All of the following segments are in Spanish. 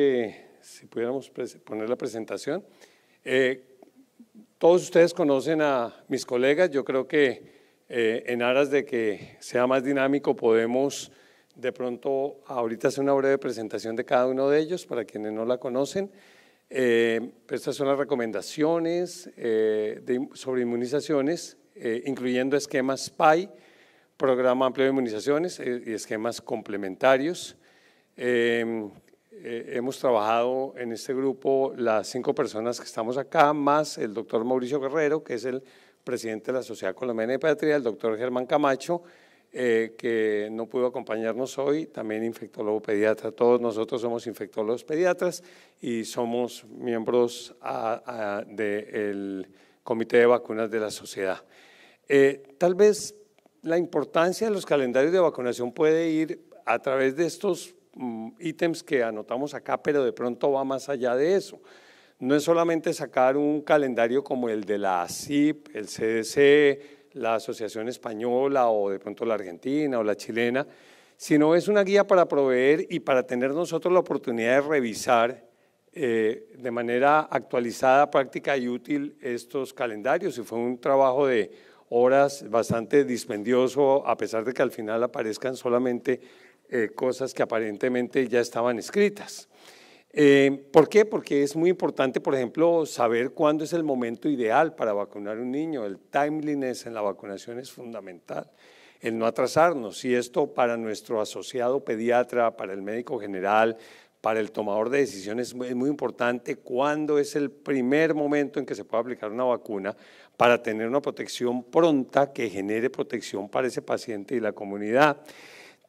si pudiéramos poner la presentación. Eh, todos ustedes conocen a mis colegas, yo creo que eh, en aras de que sea más dinámico podemos de pronto ahorita hacer una breve presentación de cada uno de ellos para quienes no la conocen. Eh, pues estas son las recomendaciones de, sobre inmunizaciones, incluyendo esquemas PAI, Programa Amplio de Inmunizaciones y esquemas complementarios. Eh, hemos trabajado en este grupo las cinco personas que estamos acá, más el doctor Mauricio Guerrero, que es el presidente de la Sociedad Colombiana de Pediatría, el doctor Germán Camacho, eh, que no pudo acompañarnos hoy, también infectólogo pediatra. Todos nosotros somos infectólogos pediatras y somos miembros del Comité de Vacunas de la Sociedad. Eh, tal vez la importancia de los calendarios de vacunación puede ir a través de estos Mm, ítems que anotamos acá, pero de pronto va más allá de eso. No es solamente sacar un calendario como el de la ASIP, el CDC, la Asociación Española o de pronto la Argentina o la chilena, sino es una guía para proveer y para tener nosotros la oportunidad de revisar eh, de manera actualizada, práctica y útil estos calendarios. Y fue un trabajo de horas bastante dispendioso, a pesar de que al final aparezcan solamente eh, cosas que aparentemente ya estaban escritas. Eh, ¿Por qué? Porque es muy importante, por ejemplo, saber cuándo es el momento ideal para vacunar a un niño. El timeliness en la vacunación es fundamental. El no atrasarnos. Y esto para nuestro asociado pediatra, para el médico general, para el tomador de decisiones es muy, muy importante cuándo es el primer momento en que se puede aplicar una vacuna para tener una protección pronta que genere protección para ese paciente y la comunidad.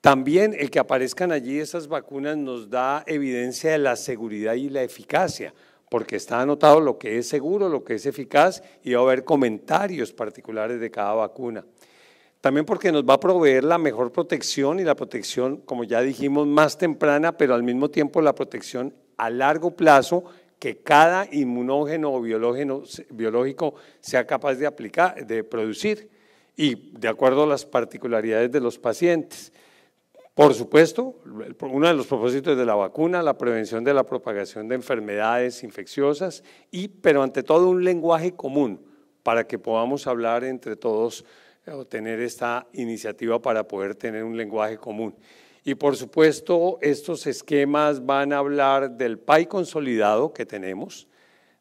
También el que aparezcan allí esas vacunas nos da evidencia de la seguridad y la eficacia, porque está anotado lo que es seguro, lo que es eficaz y va a haber comentarios particulares de cada vacuna. También porque nos va a proveer la mejor protección y la protección, como ya dijimos, más temprana, pero al mismo tiempo la protección a largo plazo que cada inmunógeno o biológico sea capaz de de producir y de acuerdo a las particularidades de los pacientes. Por supuesto, uno de los propósitos de la vacuna, la prevención de la propagación de enfermedades infecciosas, y, pero ante todo un lenguaje común para que podamos hablar entre todos eh, o tener esta iniciativa para poder tener un lenguaje común. Y por supuesto, estos esquemas van a hablar del PAI consolidado que tenemos,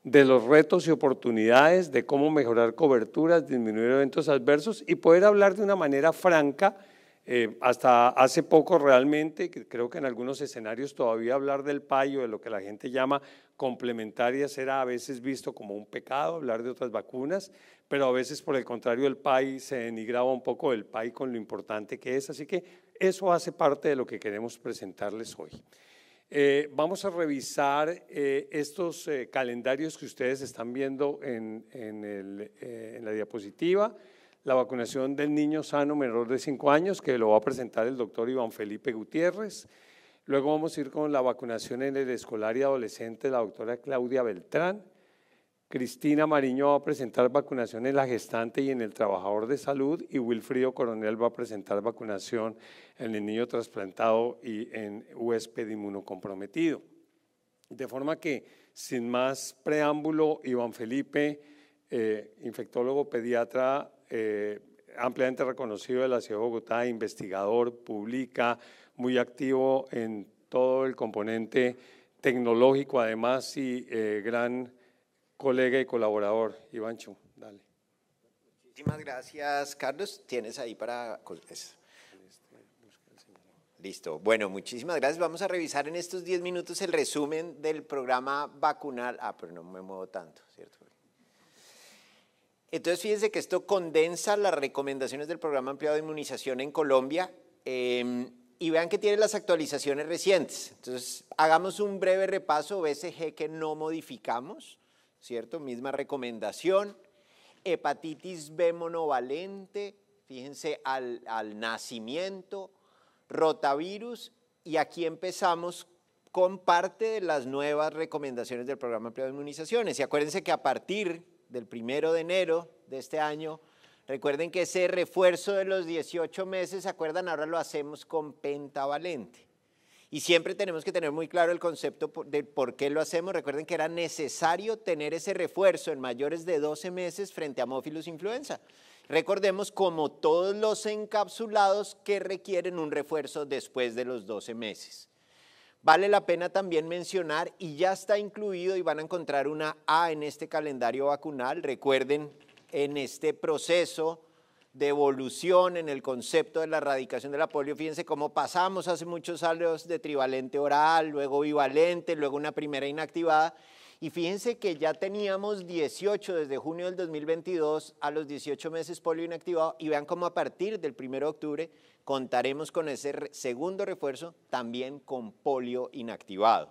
de los retos y oportunidades, de cómo mejorar coberturas, disminuir eventos adversos y poder hablar de una manera franca eh, hasta hace poco realmente, creo que en algunos escenarios todavía hablar del payo, de lo que la gente llama complementarias, era a veces visto como un pecado hablar de otras vacunas, pero a veces por el contrario el PAI se denigraba un poco el PAI con lo importante que es, así que eso hace parte de lo que queremos presentarles hoy. Eh, vamos a revisar eh, estos calendarios que ustedes están viendo en la diapositiva la vacunación del niño sano menor de 5 años, que lo va a presentar el doctor Iván Felipe Gutiérrez. Luego vamos a ir con la vacunación en el escolar y adolescente, la doctora Claudia Beltrán. Cristina Mariño va a presentar vacunación en la gestante y en el trabajador de salud y Wilfrido Coronel va a presentar vacunación en el niño trasplantado y en huésped inmunocomprometido. De forma que, sin más preámbulo, Iván Felipe, eh, infectólogo pediatra eh, ampliamente reconocido de la Ciudad de Bogotá, investigador, publica, muy activo en todo el componente tecnológico, además, y eh, gran colega y colaborador. Ivancho, dale. Muchísimas gracias, Carlos. Tienes ahí para... Listo. Bueno, muchísimas gracias. Vamos a revisar en estos 10 minutos el resumen del programa vacunal. Ah, pero no me muevo tanto, ¿cierto? Entonces, fíjense que esto condensa las recomendaciones del programa ampliado de inmunización en Colombia em, y vean que tiene las actualizaciones recientes. Entonces, hagamos un breve repaso, BCG que no modificamos, ¿cierto? Misma recomendación. Hepatitis B monovalente, fíjense al, al nacimiento, rotavirus y aquí empezamos con parte de las nuevas recomendaciones del programa ampliado de inmunizaciones. Y acuérdense que a partir del primero de enero de este año. Recuerden que ese refuerzo de los 18 meses, acuerdan? Ahora lo hacemos con pentavalente. Y siempre tenemos que tener muy claro el concepto de por qué lo hacemos. Recuerden que era necesario tener ese refuerzo en mayores de 12 meses frente a Mófilos influenza. Recordemos como todos los encapsulados que requieren un refuerzo después de los 12 meses. Vale la pena también mencionar, y ya está incluido y van a encontrar una A en este calendario vacunal, recuerden, en este proceso de evolución en el concepto de la erradicación de la polio, fíjense cómo pasamos hace muchos años de trivalente oral, luego bivalente, luego una primera inactivada, y fíjense que ya teníamos 18 desde junio del 2022 a los 18 meses polio inactivado y vean cómo a partir del 1 de octubre contaremos con ese segundo refuerzo también con polio inactivado.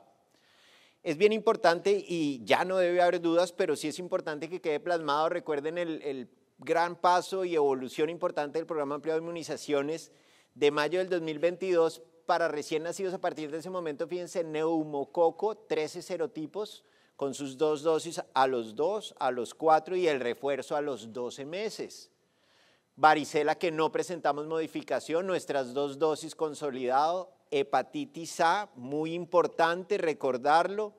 Es bien importante y ya no debe haber dudas, pero sí es importante que quede plasmado. Recuerden el, el gran paso y evolución importante del programa ampliado de inmunizaciones de mayo del 2022 para recién nacidos a partir de ese momento, fíjense, neumococo, 13 serotipos, con sus dos dosis a los dos, a los cuatro y el refuerzo a los 12 meses. Varicela que no presentamos modificación, nuestras dos dosis consolidado, hepatitis A, muy importante recordarlo,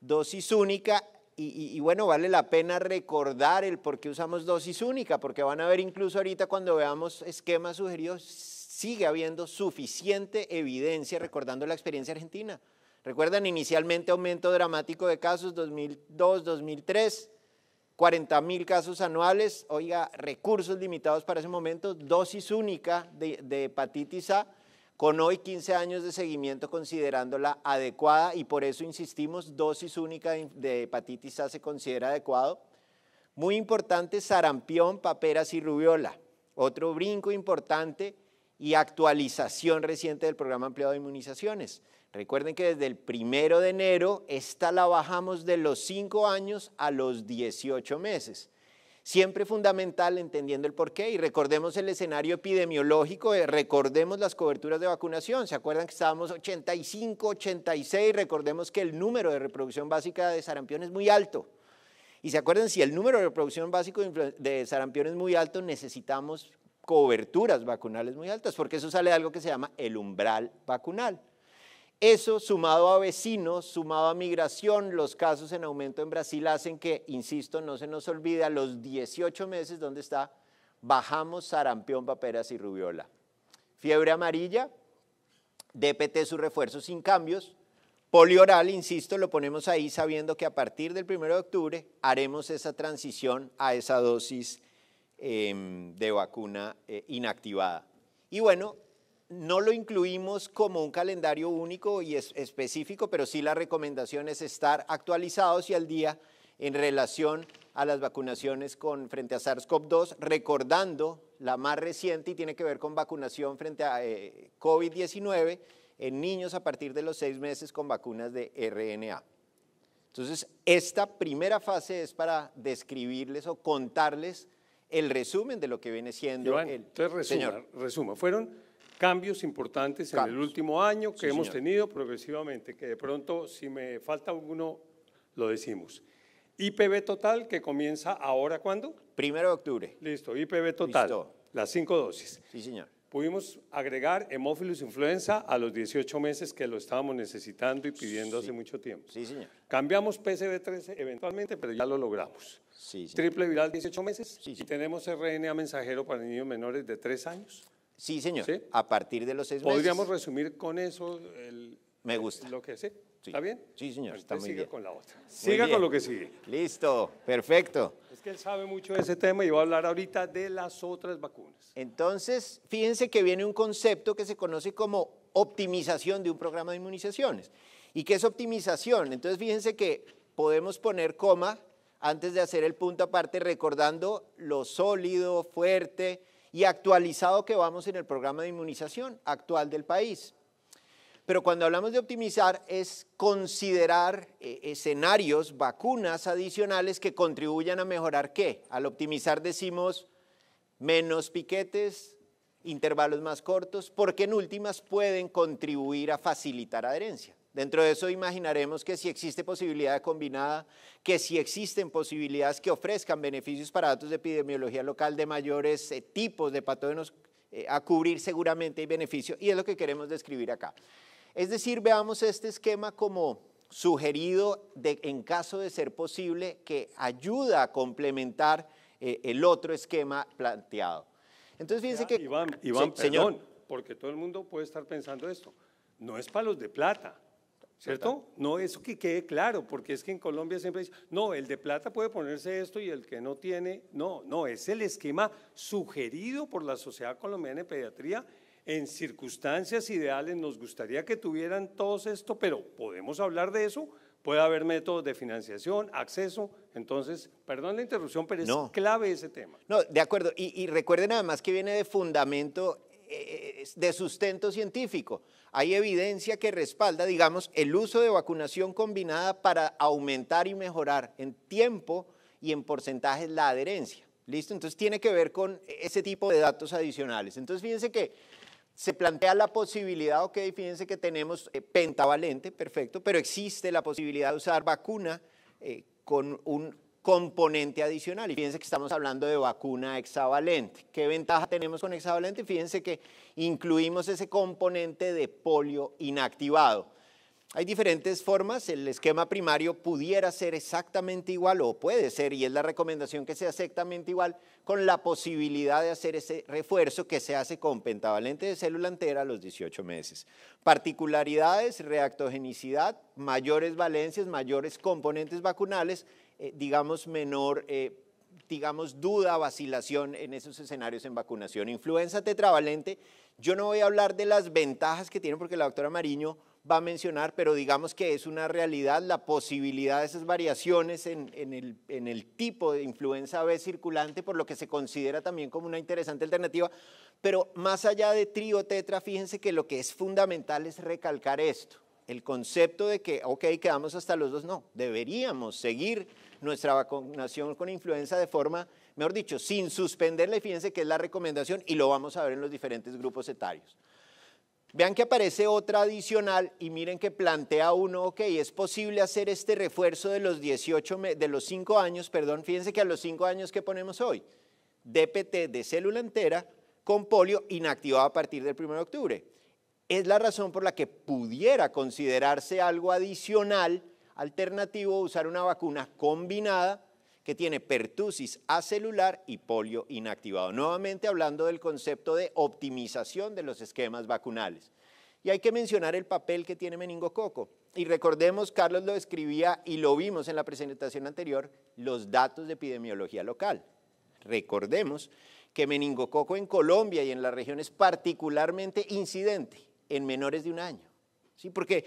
dosis única y, bueno, vale la pena recordar el por qué usamos dosis única, porque van a ver incluso ahorita cuando veamos esquemas sugeridos, sigue habiendo suficiente evidencia recordando la experiencia argentina. Recuerdan inicialmente aumento dramático de casos 2002-2003, 40.000 mil casos anuales, oiga, recursos limitados para ese momento, dosis única de, hepatitis A, con hoy 15 años de seguimiento considerándola adecuada y por eso insistimos, dosis única de hepatitis A se considera adecuado. Muy importante, sarampión, paperas y rubiola. Otro brinco importante y actualización reciente del programa ampliado de inmunizaciones. Recuerden que desde el primero de enero esta la bajamos de los 5 años a los 18 meses. Siempre fundamental entendiendo el porqué y recordemos el escenario epidemiológico, eh, recordemos las coberturas de vacunación. ¿Se acuerdan que estábamos 85, 86? Recordemos que el número de reproducción básica de sarampión es muy alto. Y se acuerdan, si el número de reproducción básico de sarampión es muy alto, necesitamos coberturas vacunales muy altas, porque eso sale de algo que se llama el umbral vacunal. Eso sumado a vecinos, sumado a migración, los casos en aumento en Brasil hacen que, insisto, no se nos olvida los 18 meses donde está, bajamos sarampión, paperas y rubiola. Fiebre amarilla, DPT su refuerzo sin cambios, Polioral, oral, insisto, lo ponemos ahí sabiendo que a partir del 1 de octubre haremos esa transición a esa dosis em, de vacuna eh, inactivada. Y bueno, no lo incluimos como un calendario único y es específico, pero sí la recomendación es estar actualizados y al día en relación a las vacunaciones con, frente a SARS-CoV-2, recordando la más reciente y tiene que ver con vacunación frente a eh, COVID-19 en niños a partir de los seis meses con vacunas de RNA. Entonces, esta primera fase es para describirles o contarles el resumen de lo que viene siendo el entonces Fueron cambios importantes en el último año que hemos tenido progresivamente, que de pronto, si me falta alguno, lo decimos. IPV total, que comienza ahora, ¿cuándo? Primero de octubre. Listo, IPV total, las cinco dosis. Sí, señor. Pudimos agregar hemófilos influenza a los 18 meses que lo estábamos necesitando y pidiendo hace mucho tiempo. Sí, señor. Cambiamos pcb 13 eventualmente, pero ya lo logramos. Sí, señor. Triple viral 18 meses sí, y tenemos RNA mensajero para niños menores de 3 años. Sí, señor. A partir de los seis meses. Podríamos resumir con eso Me gusta. Lo que sí. ¿Está bien? Sí, señor. Está muy siga con la otra. Siga con lo que sigue. Listo, perfecto. Es que él sabe mucho de ese tema y va a hablar ahorita de las otras vacunas. Entonces, fíjense que viene un concepto que se conoce como optimización de un programa de inmunizaciones. ¿Y qué es optimización? Entonces, fíjense que podemos poner coma antes de hacer el punto aparte, recordando lo sólido, fuerte, y actualizado que vamos en el programa de inmunización actual del país. Pero cuando hablamos de optimizar es considerar eh, escenarios, vacunas adicionales que contribuyan a mejorar qué. Al optimizar decimos menos piquetes, intervalos más cortos, porque en últimas pueden contribuir a facilitar adherencia. Dentro de eso imaginaremos que si existe posibilidad combinada, que si existen posibilidades que ofrezcan beneficios para datos de epidemiología local de mayores eh, tipos de patógenos eh, a cubrir, seguramente hay beneficio y es lo que queremos describir acá. Es decir, veamos este esquema como sugerido en caso de ser posible que ayuda a complementar eh, el otro esquema planteado. Entonces fíjense que... Iván, señor. porque todo el mundo puede estar pensando esto. No es palos de plata, ¿Cierto? No, eso que quede claro, porque es que en Colombia siempre dice, no, el de plata puede ponerse esto y el que no tiene, no, no, es el esquema sugerido por la Sociedad Colombiana de Pediatría. En circunstancias ideales nos gustaría que tuvieran todos esto, pero podemos hablar de eso. Puede haber métodos de financiación, acceso. Entonces, perdón la interrupción, pero es clave ese tema. No, de acuerdo. Y, recuerden además que viene de fundamento, eh, de sustento científico hay evidencia que respalda, digamos, el uso de vacunación combinada para aumentar y mejorar en tiempo y en porcentajes la adherencia. ¿Listo? Entonces tiene que ver con ese tipo de datos adicionales. Entonces fíjense que se plantea la posibilidad, ok, fíjense que tenemos eh, pentavalente, perfecto, pero existe la posibilidad de usar vacuna eh, con un componente adicional. Y fíjense que estamos hablando de vacuna hexavalente. ¿Qué ventaja tenemos con hexavalente? Fíjense que incluimos ese componente de polio inactivado. Hay diferentes formas, el esquema primario pudiera ser exactamente igual o puede ser, y es la recomendación que sea exactamente igual, con la posibilidad de hacer ese refuerzo que se hace con pentavalente de célula entera a los 18 meses. Particularidades, reactogenicidad, mayores valencias, mayores componentes vacunales, eh, digamos, menor, eh, digamos, duda, vacilación en esos escenarios en vacunación. Influenza tetravalente, yo no voy a hablar de las ventajas que tiene porque la doctora Mariño va a mencionar, pero digamos que es una realidad la posibilidad de esas variaciones en, el, tipo de influenza B circulante, por lo que se considera también como una interesante alternativa. Pero más allá de trío tetra, fíjense que lo que es fundamental es recalcar esto, el concepto de que, ok, quedamos hasta los dos, no, deberíamos seguir nuestra vacunación con influenza de forma, mejor dicho, sin suspenderla, y fíjense que es la recomendación y lo vamos a ver en los diferentes grupos etarios. Vean que aparece otra adicional y miren que plantea uno, ok, es posible hacer este refuerzo de los 18, de los 5 años, perdón, fíjense que a los 5 años que ponemos hoy, DPT de célula entera con polio inactivado a partir del 1 de octubre. Es la razón por la que pudiera considerarse algo adicional alternativo usar una vacuna combinada que tiene pertusis acelular y polio inactivado. Nuevamente hablando del concepto de optimización de los esquemas vacunales. Y hay que mencionar el papel que tiene meningococo. Y recordemos, Carlos lo escribía y lo vimos en la presentación anterior, los datos de epidemiología local. Recordemos que meningococo en Colombia y en la región es particularmente incidente en menores de un año. ¿sí? Porque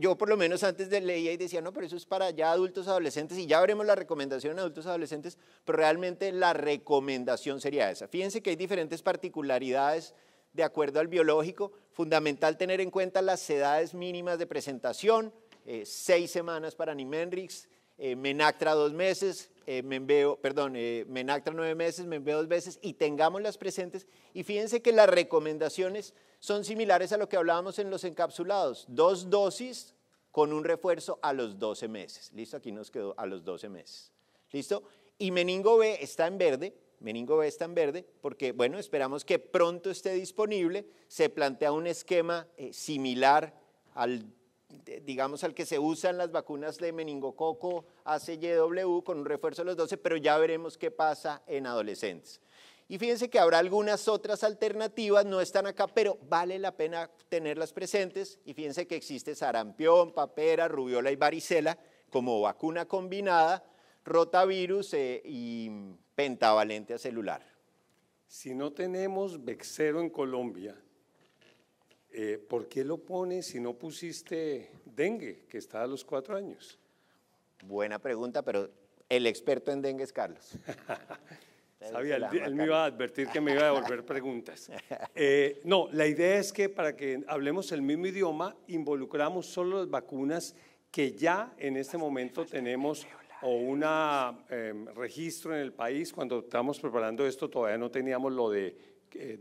yo, por lo menos antes de leía y decía, no, pero eso es para ya adultos adolescentes y ya veremos la recomendación en adultos adolescentes, pero realmente la recomendación sería esa. Fíjense que hay diferentes particularidades de acuerdo al biológico, fundamental tener en cuenta las edades mínimas de presentación, eh, seis semanas para Nimenrix, eh, Menactra dos meses, eh, perdón, eh, Menactra nueve meses, menveo dos veces y tengamos las presentes. Y fíjense que las recomendaciones son similares a lo que hablábamos en los encapsulados. Dos dosis con un refuerzo a los 12 meses. Listo, aquí nos quedó a los 12 meses. Listo. Y meningo B está en verde. Meningo B está en verde porque, bueno, esperamos que pronto esté disponible. Se plantea un esquema eh, similar al digamos, al que se usan las vacunas de meningococo ACYW con un refuerzo a los 12, pero ya veremos qué pasa en adolescentes. Y fíjense que habrá algunas otras alternativas, no están acá, pero vale la pena tenerlas presentes. Y fíjense que existe sarampión, papera, rubiola y varicela como vacuna combinada, rotavirus eh, y pentavalente celular. Si no tenemos vexero en Colombia, eh, ¿por qué lo pones si no pusiste dengue, que está a los cuatro años? Buena pregunta, pero el experto en dengue es Carlos. Sabía, él, me iba a advertir que me iba a devolver preguntas. Eh, no, la idea es que para que hablemos el mismo idioma, involucramos solo las vacunas que ya en este momento tenemos o un em, registro en el país. Cuando estábamos preparando esto todavía no teníamos lo de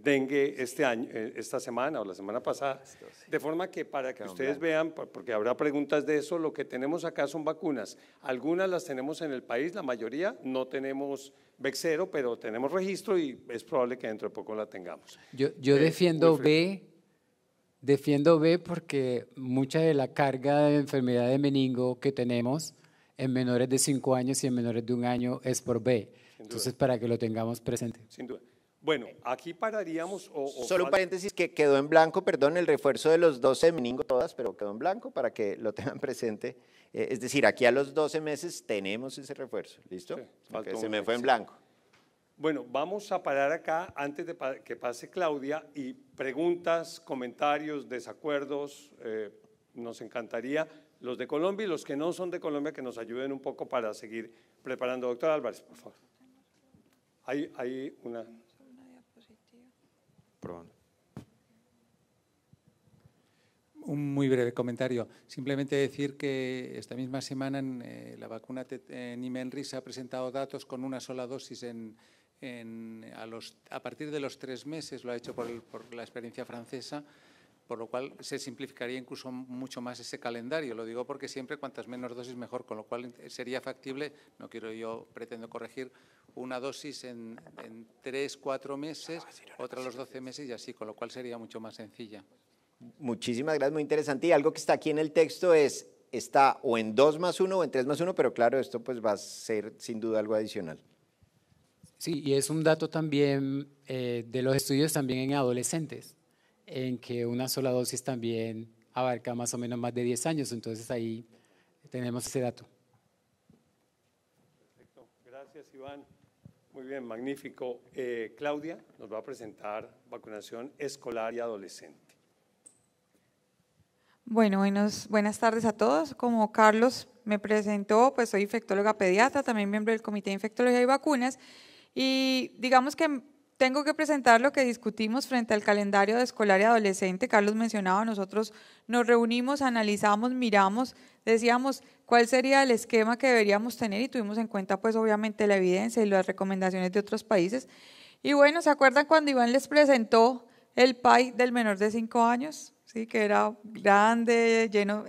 dengue este año, eh, esta semana o la semana pasada. De forma que para que ustedes vean, porque habrá preguntas de eso, lo que tenemos acá son vacunas. Algunas las tenemos en el país, la mayoría no tenemos Vexero, pero tenemos registro y es probable que dentro de poco la tengamos. Yo, yo eh, defiendo B, defiendo B porque mucha de la carga de enfermedad de meningo que tenemos en menores de 5 años y en menores de un año es por B. Entonces, para que lo tengamos presente. Sin duda. Bueno, aquí pararíamos. Solo un paréntesis que quedó en blanco, perdón, el refuerzo de los 12 meningo todas, pero quedó en blanco para que lo tengan presente. Eh, es decir, aquí a los 12 meses tenemos ese refuerzo, ¿listo? se me fue en blanco. Bueno, vamos a parar acá antes de que pase Claudia y preguntas, comentarios, desacuerdos. Eh, nos encantaría los de Colombia y los que no son de Colombia que nos ayuden un poco para seguir preparando. Doctor Álvarez, por favor. Hay, hay una. Un muy breve comentario. Simplemente decir que esta misma semana eh, la vacuna nimenri se ha presentado datos con una sola dosis a, partir de los tres meses, lo ha hecho por la experiencia francesa, por lo cual se simplificaría incluso mucho más ese calendario. Lo digo porque siempre cuantas menos dosis mejor, con lo cual sería factible, no quiero yo, pretendo corregir, una dosis en, tres, cuatro meses, ah, otra los doce meses y así, con lo cual sería mucho más sencilla. Muchísimas gracias, muy interesante. Y algo que está aquí en el texto es, está o en dos más uno o en tres más uno pero claro, esto pues va a ser sin duda algo adicional. Sí, y es un dato también eh, de los estudios también en adolescentes en que una sola dosis también abarca más o menos más de 10 años. Entonces ahí tenemos ese dato. Perfecto. Gracias, Iván. Muy bien, magnífico. Eh, Claudia nos va a presentar vacunación escolar y adolescente. Bueno, buenos, buenas tardes a todos. Como Carlos me presentó, pues soy infectóloga pediatra, también miembro del Comité de Infectología y Vacunas. Y digamos que tengo que presentar lo que discutimos frente al calendario de escolar y adolescente. Carlos mencionaba, nosotros nos reunimos, analizamos, miramos, decíamos cuál sería el esquema que deberíamos tener y tuvimos en cuenta pues obviamente la evidencia y las recomendaciones de otros países. Y bueno, ¿se acuerdan cuando Iván les presentó el PAI del menor de 5 años? Sí, que era grande, lleno.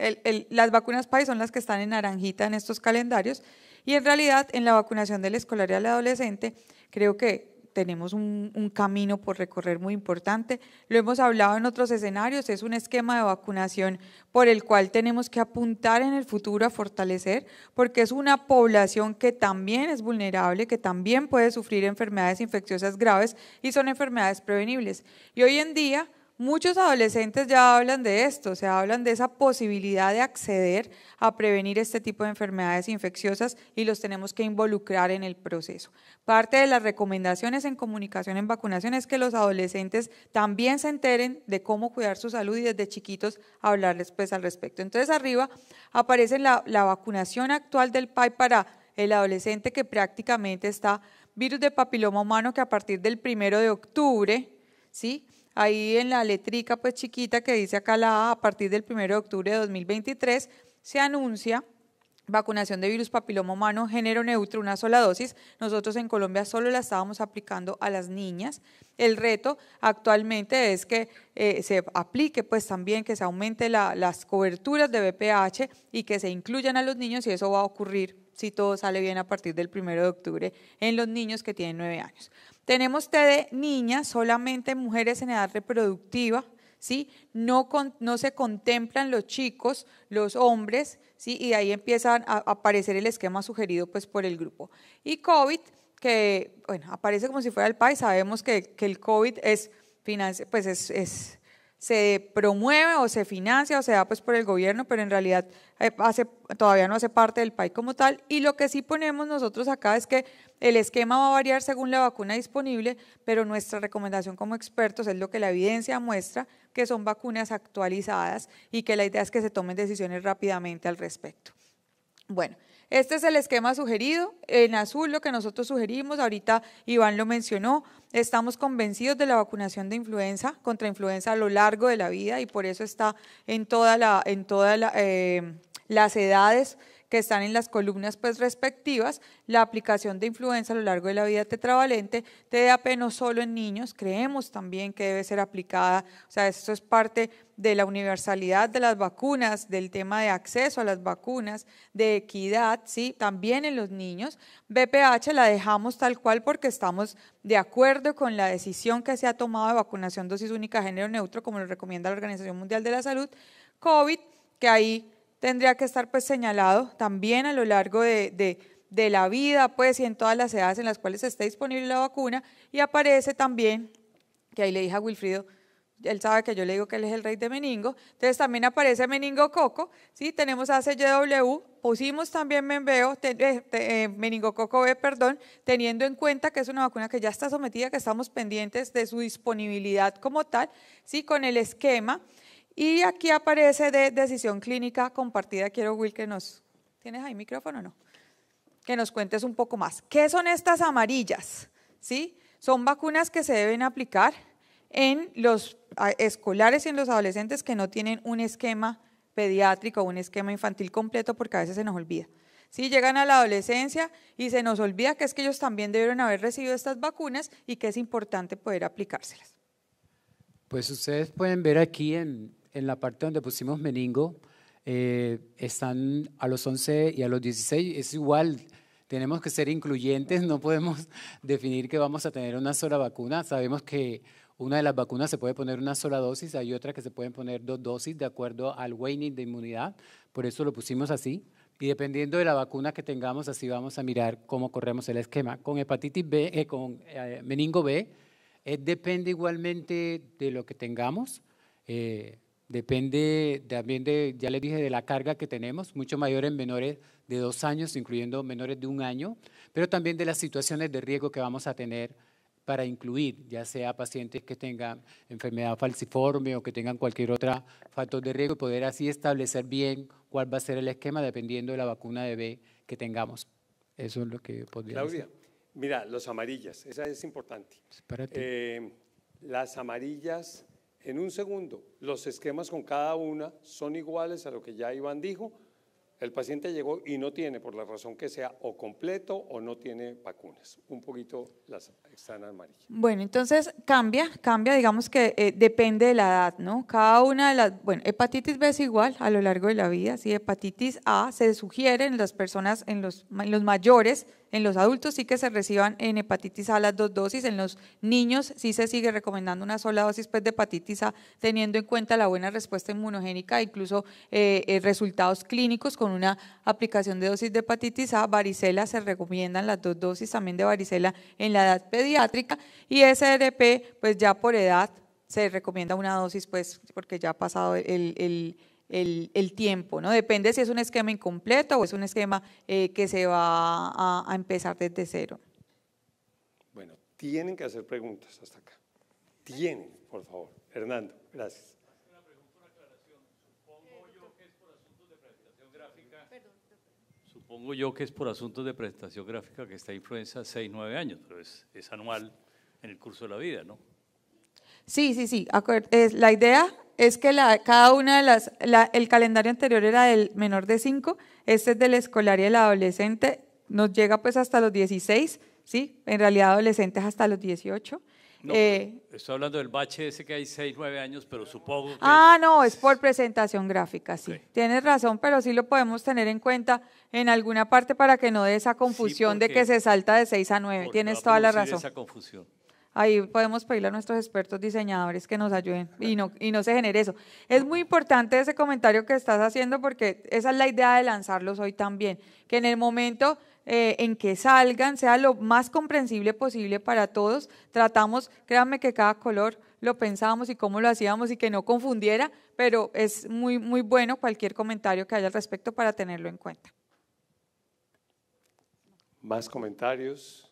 las vacunas PAI son las que están en naranjita en estos calendarios. Y en realidad, en la vacunación del escolar y adolescente, creo que tenemos un, camino por recorrer muy importante. Lo hemos hablado en otros escenarios, es un esquema de vacunación por el cual tenemos que apuntar en el futuro a fortalecer, porque es una población que también es vulnerable, que también puede sufrir enfermedades infecciosas graves y son enfermedades prevenibles. Y hoy en día Muchos adolescentes ya hablan de esto, o sea, hablan de esa posibilidad de acceder a prevenir este tipo de enfermedades infecciosas y los tenemos que involucrar en el proceso. Parte de las recomendaciones en comunicación en vacunación es que los adolescentes también se enteren de cómo cuidar su salud y desde chiquitos hablarles pues al respecto. Entonces arriba aparece la, vacunación actual del PAI para el adolescente que prácticamente está virus de papiloma humano que a partir del primero de octubre, ¿sí? ahí en la letrica pues chiquita que dice acá la A, a partir del 1 de octubre de 2023 se anuncia vacunación de virus papiloma humano, género neutro, una sola dosis. Nosotros en Colombia solo la estábamos aplicando a las niñas. El reto actualmente es que eh, se aplique pues también, que se aumente las coberturas de BPH y que se incluyan a los niños y eso va a ocurrir si todo sale bien a partir del 1 de octubre en los niños que tienen 9 años. Tenemos T de niñas, solamente mujeres en edad reproductiva, ¿sí? No, no se contemplan los chicos, los hombres, ¿sí? Y de ahí empieza a aparecer el esquema sugerido pues, por el grupo. Y COVID, que, bueno, aparece como si fuera el país, sabemos que, el COVID es, pues es se promueve o se financia o se da pues por el gobierno, pero en realidad eh, hace, todavía no hace parte del país como tal. Y lo que sí ponemos nosotros acá es que el esquema va a variar según la vacuna disponible, pero nuestra recomendación como expertos es lo que la evidencia muestra, que son vacunas actualizadas y que la idea es que se tomen decisiones rápidamente al respecto. Bueno, este es el esquema sugerido, en azul lo que nosotros sugerimos, ahorita Iván lo mencionó, estamos convencidos de la vacunación de influenza contra influenza a lo largo de la vida y por eso está en, todas eh, las edades que están en las columnas pues, respectivas, la aplicación de influenza a lo largo de la vida tetravalente, TDAP no solo en niños, creemos también que debe ser aplicada, o sea, esto es parte de la universalidad de las vacunas, del tema de acceso a las vacunas, de equidad, ¿sí? también en los niños. BPH la dejamos tal cual porque estamos de acuerdo con la decisión que se ha tomado de vacunación dosis única género neutro, como lo recomienda la Organización Mundial de la Salud. COVID, que ahí tendría que estar pues señalado también a lo largo de, la vida, pues y en todas las edades en las cuales está disponible la vacuna. Y aparece también, que ahí le dije a Wilfrido, él sabe que yo le digo que él es el rey de meningo, entonces también aparece meningococo, ¿sí? tenemos ACYW, pusimos también menveo, eh, eh, meningococo B, perdón, teniendo en cuenta que es una vacuna que ya está sometida, que estamos pendientes de su disponibilidad como tal, ¿sí? con el esquema. Y aquí aparece de decisión clínica compartida. Quiero, Will, que nos... ¿Tienes ahí micrófono o no? Que nos cuentes un poco más. ¿Qué son estas amarillas? ¿Sí? Son vacunas que se deben aplicar en los escolares y en los adolescentes que no tienen un esquema pediátrico un esquema infantil completo porque a veces se nos olvida. ¿sí? Llegan a la adolescencia y se nos olvida que es que ellos también debieron haber recibido estas vacunas y que es importante poder aplicárselas. Pues ustedes pueden ver aquí en en la parte donde pusimos meningo, eh, están a los 11 y a los 16, es igual, tenemos que ser incluyentes, no podemos definir que vamos a tener una sola vacuna, sabemos que una de las vacunas se puede poner una sola dosis, hay otra que se pueden poner dos dosis de acuerdo al waning de inmunidad, por eso lo pusimos así. Y dependiendo de la vacuna que tengamos, así vamos a mirar cómo corremos el esquema. Con hepatitis B, eh, con eh, meningo B, depende igualmente de lo que tengamos. Depende también de, ya les dije, de la carga que tenemos, mucho mayor en menores de dos años, incluyendo menores de un año, pero también de las situaciones de riesgo que vamos a tener para incluir, ya sea pacientes que tengan enfermedad falciforme o que tengan cualquier otro factor de riesgo, poder así establecer bien cuál va a ser el esquema dependiendo de la vacuna de B que tengamos. Eso es lo que podría Claudia, mira, los amarillas, esa es importante. Eh, las amarillas en un segundo. Los esquemas con cada una son iguales a lo que ya Iván dijo, el paciente llegó y no tiene, por la razón que sea, o completo o no tiene vacunas. Un poquito las están amarillas. Bueno, entonces cambia, cambia, digamos que eh, depende de la edad, ¿no? Cada una de las, bueno, hepatitis B es igual a lo largo de la vida, si hepatitis A se sugiere en las personas, en los, los mayores, en los adultos sí que se reciban en hepatitis A las dos dosis, en los niños sí se sigue recomendando una sola dosis pues, de hepatitis A, teniendo en cuenta la buena respuesta inmunogénica, incluso eh, eh, resultados clínicos con una aplicación de dosis de hepatitis A, varicela, se recomiendan las dos dosis también de varicela en la edad pediátrica y SRP, pues ya por edad se recomienda una dosis, pues porque ya ha pasado el, tiempo, ¿no? Depende si es un esquema incompleto o es un esquema eh, que se va a, empezar desde cero. Bueno, tienen que hacer preguntas hasta acá. Tienen, por favor. Hernando, gracias. Supongo yo que es por asuntos de presentación gráfica que está influenza 6, 9 años, pero es, anual en el curso de la vida, ¿no? Sí, sí, sí. La idea es que la, cada una de las, el calendario anterior era del menor de 5, este es del escolar y el adolescente, nos llega pues hasta los 16, ¿sí? En realidad adolescentes hasta los 18. No, eh, estoy hablando del bache ese que hay seis, nueve años, pero supongo que... Ah, no, es por presentación gráfica, sí. Tienes razón, pero sí lo podemos tener en cuenta en alguna parte para que no dé esa confusión de que se salta de seis a nueve, Tienes toda la razón. Ahí podemos pedirle a nuestros expertos diseñadores que nos ayuden y no, y no se genere eso. Es muy importante ese comentario que estás haciendo porque esa es la idea de lanzarlos hoy también, que en el momento eh, en que salgan, sea lo más comprensible posible para todos. Tratamos, créanme que cada color lo pensábamos y cómo lo hacíamos y que no confundiera, pero es muy, muy bueno cualquier comentario que haya al respecto para tenerlo en cuenta. Más comentarios,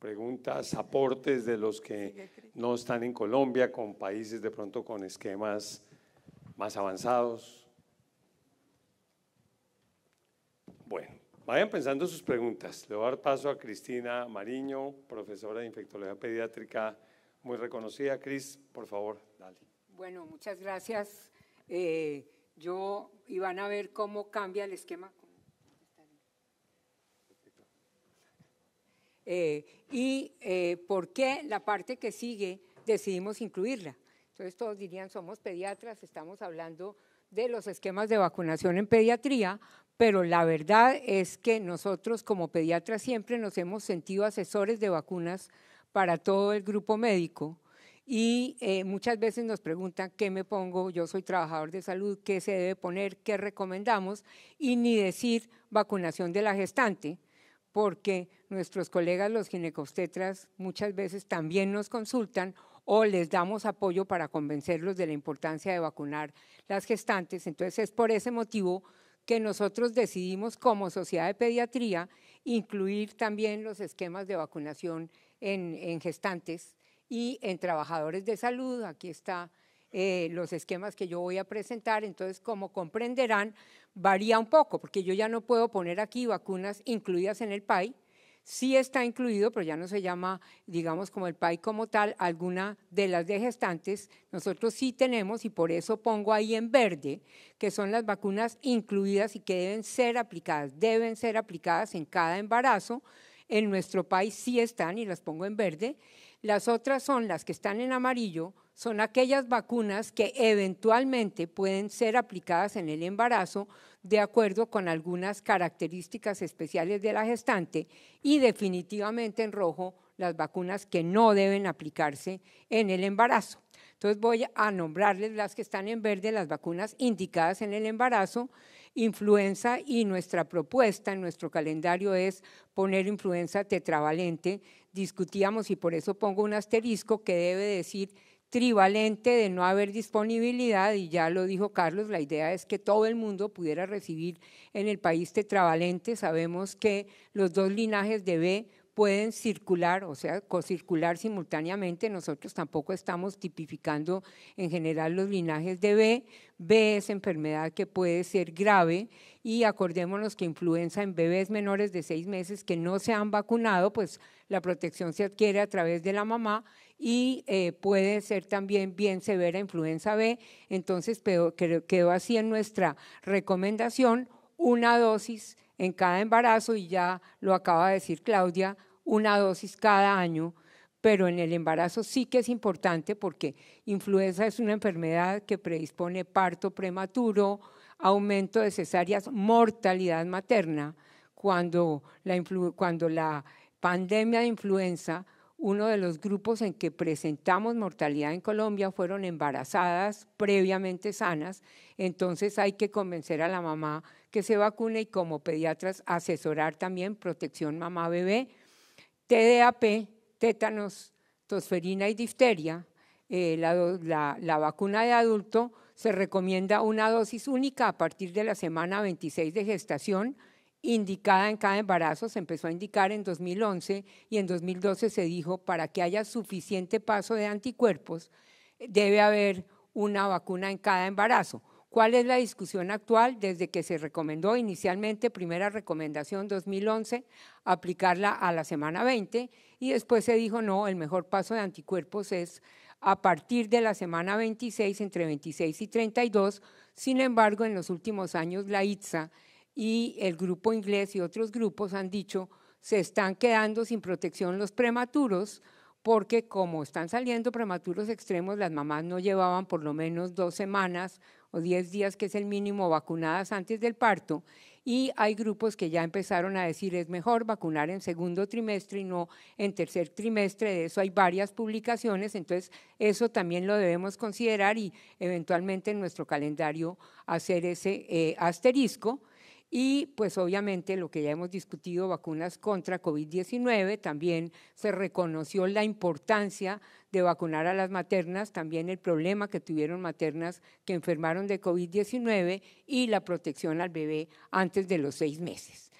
preguntas, aportes de los que no están en Colombia, con países de pronto con esquemas más avanzados. Bueno, Vayan pensando sus preguntas. Le voy a dar paso a Cristina Mariño, profesora de infectología pediátrica muy reconocida. Cris, por favor, dale. Bueno, muchas gracias. Eh, yo, y van a ver cómo cambia el esquema. Eh, y eh, por qué la parte que sigue decidimos incluirla. Entonces todos dirían, somos pediatras, estamos hablando de los esquemas de vacunación en pediatría, pero la verdad es que nosotros como pediatras siempre nos hemos sentido asesores de vacunas para todo el grupo médico y eh, muchas veces nos preguntan qué me pongo, yo soy trabajador de salud, qué se debe poner, qué recomendamos y ni decir vacunación de la gestante, porque nuestros colegas los ginecostetras, muchas veces también nos consultan o les damos apoyo para convencerlos de la importancia de vacunar las gestantes. Entonces es por ese motivo que nosotros decidimos como sociedad de pediatría incluir también los esquemas de vacunación en, gestantes y en trabajadores de salud. Aquí están eh, los esquemas que yo voy a presentar. Entonces, como comprenderán, varía un poco, porque yo ya no puedo poner aquí vacunas incluidas en el PAI, sí está incluido, pero ya no se llama, digamos, como el PAI como tal, alguna de las de gestantes. Nosotros sí tenemos, y por eso pongo ahí en verde, que son las vacunas incluidas y que deben ser aplicadas, deben ser aplicadas en cada embarazo. En nuestro país sí están y las pongo en verde. Las otras son las que están en amarillo, son aquellas vacunas que eventualmente pueden ser aplicadas en el embarazo, de acuerdo con algunas características especiales de la gestante y definitivamente en rojo las vacunas que no deben aplicarse en el embarazo. Entonces voy a nombrarles las que están en verde, las vacunas indicadas en el embarazo, influenza y nuestra propuesta en nuestro calendario es poner influenza tetravalente. Discutíamos y por eso pongo un asterisco que debe decir trivalente de no haber disponibilidad, y ya lo dijo Carlos, la idea es que todo el mundo pudiera recibir en el país tetravalente. Sabemos que los dos linajes de B pueden circular, o sea, cocircular simultáneamente. Nosotros tampoco estamos tipificando en general los linajes de B. B es enfermedad que puede ser grave y acordémonos que influenza en bebés menores de seis meses que no se han vacunado, pues la protección se adquiere a través de la mamá y eh, puede ser también bien severa influenza B. Entonces quedó así en nuestra recomendación una dosis en cada embarazo y ya lo acaba de decir Claudia, una dosis cada año, pero en el embarazo sí que es importante porque influenza es una enfermedad que predispone parto prematuro, aumento de cesáreas, mortalidad materna. Cuando la, cuando la pandemia de influenza uno de los grupos en que presentamos mortalidad en Colombia fueron embarazadas previamente sanas, entonces hay que convencer a la mamá que se vacune y como pediatras asesorar también protección mamá-bebé, TDAP, tétanos, tosferina y difteria, eh, la vacuna de adulto se recomienda una dosis única a partir de la semana 26 de gestación, indicada en cada embarazo, se empezó a indicar en 2011 y en 2012 se dijo, para que haya suficiente paso de anticuerpos, eh, debe haber una vacuna en cada embarazo. ¿Cuál es la discusión actual desde que se recomendó inicialmente, primera recomendación 2011, aplicarla a la semana 20 y después se dijo, no, el mejor paso de anticuerpos es a partir de la semana 26, entre 26 y 32. Sin embargo, en los últimos años la ITSA y el grupo inglés y otros grupos han dicho se están quedando sin protección los prematuros porque como están saliendo prematuros extremos, las mamás no llevaban por lo menos dos semanas o diez días, que es el mínimo, vacunadas antes del parto. Y hay grupos que ya empezaron a decir es mejor vacunar en segundo trimestre y no en tercer trimestre. De eso hay varias publicaciones, entonces eso también lo debemos considerar y eventualmente en nuestro calendario hacer ese eh, asterisco. Y pues obviamente lo que ya hemos discutido, vacunas contra COVID-19, también se reconoció la importancia de vacunar a las maternas, también el problema que tuvieron maternas que enfermaron de COVID-19 y la protección al bebé antes de los seis meses.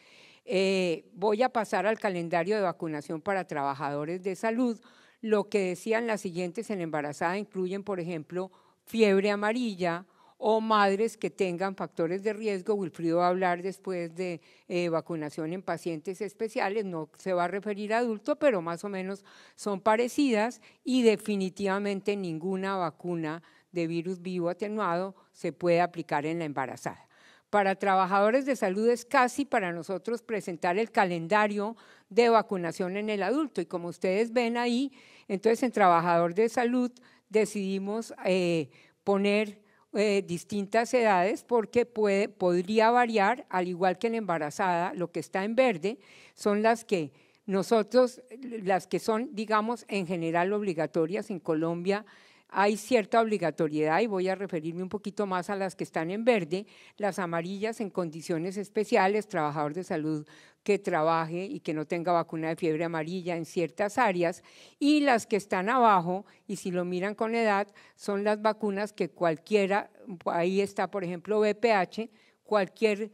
Eh, voy a pasar al calendario de vacunación para trabajadores de salud. Lo que decían las siguientes en embarazada incluyen, por ejemplo, fiebre amarilla, o madres que tengan factores de riesgo. Wilfrido va a hablar después de eh, vacunación en pacientes especiales, no se va a referir a adulto, pero más o menos son parecidas y definitivamente ninguna vacuna de virus vivo atenuado se puede aplicar en la embarazada. Para trabajadores de salud es casi para nosotros presentar el calendario de vacunación en el adulto y como ustedes ven ahí, entonces en trabajador de salud decidimos eh, poner eh, distintas edades porque puede, podría variar, al igual que en la embarazada, lo que está en verde son las que nosotros, las que son, digamos, en general obligatorias en Colombia hay cierta obligatoriedad y voy a referirme un poquito más a las que están en verde, las amarillas en condiciones especiales, trabajador de salud que trabaje y que no tenga vacuna de fiebre amarilla en ciertas áreas, y las que están abajo, y si lo miran con edad, son las vacunas que cualquiera, ahí está por ejemplo BPH, cualquier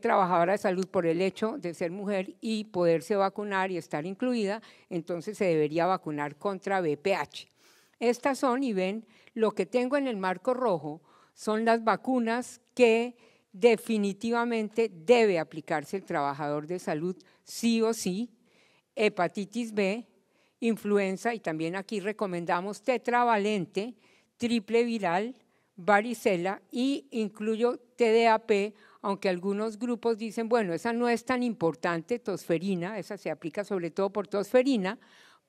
trabajadora de salud por el hecho de ser mujer y poderse vacunar y estar incluida, entonces se debería vacunar contra BPH. Estas son, y ven, lo que tengo en el marco rojo son las vacunas que definitivamente debe aplicarse el trabajador de salud sí o sí, hepatitis B, influenza y también aquí recomendamos tetravalente, triple viral, varicela y incluyo TDAP, aunque algunos grupos dicen, bueno, esa no es tan importante, tosferina, esa se aplica sobre todo por tosferina,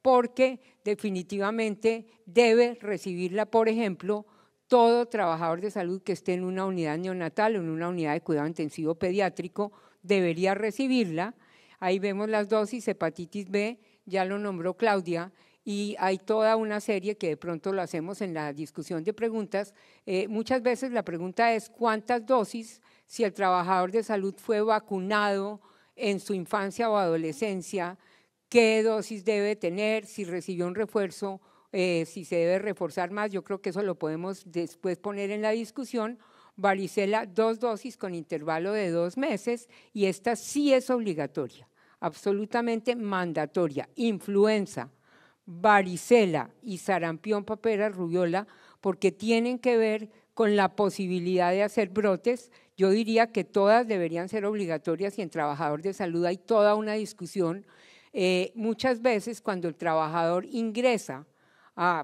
porque definitivamente debe recibirla, por ejemplo, todo trabajador de salud que esté en una unidad neonatal o en una unidad de cuidado intensivo pediátrico debería recibirla. Ahí vemos las dosis, hepatitis B, ya lo nombró Claudia, y hay toda una serie que de pronto lo hacemos en la discusión de preguntas. Eh, muchas veces la pregunta es cuántas dosis, si el trabajador de salud fue vacunado en su infancia o adolescencia, qué dosis debe tener, si recibió un refuerzo, eh, si se debe reforzar más. Yo creo que eso lo podemos después poner en la discusión. Varicela, dos dosis con intervalo de dos meses y esta sí es obligatoria, absolutamente mandatoria. Influenza, varicela y sarampión, papera, rubiola, porque tienen que ver con la posibilidad de hacer brotes. Yo diría que todas deberían ser obligatorias y en trabajador de salud hay toda una discusión eh, muchas veces cuando el trabajador ingresa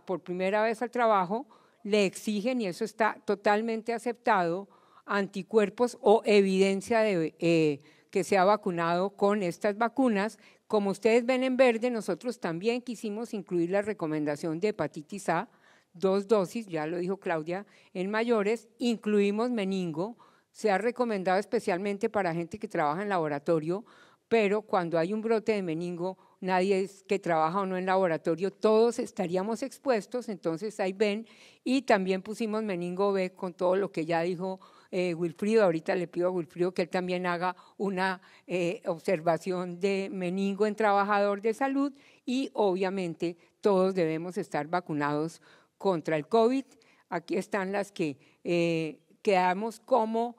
por primera vez al trabajo, le exigen, y eso está totalmente aceptado, anticuerpos o evidencia de eh, que se ha vacunado con estas vacunas. Como ustedes ven en verde, nosotros también quisimos incluir la recomendación de hepatitis A, dos dosis, ya lo dijo Claudia, en mayores, incluimos meningo, se ha recomendado especialmente para gente que trabaja en laboratorio, pero cuando hay un brote de meningo, nadie es que trabaja o no en laboratorio, todos estaríamos expuestos, entonces ahí ven, y también pusimos meningo B con todo lo que ya dijo eh, Wilfrido, ahorita le pido a Wilfrido que él también haga una eh, observación de meningo en trabajador de salud y obviamente todos debemos estar vacunados contra el COVID. Aquí están las que eh, quedamos como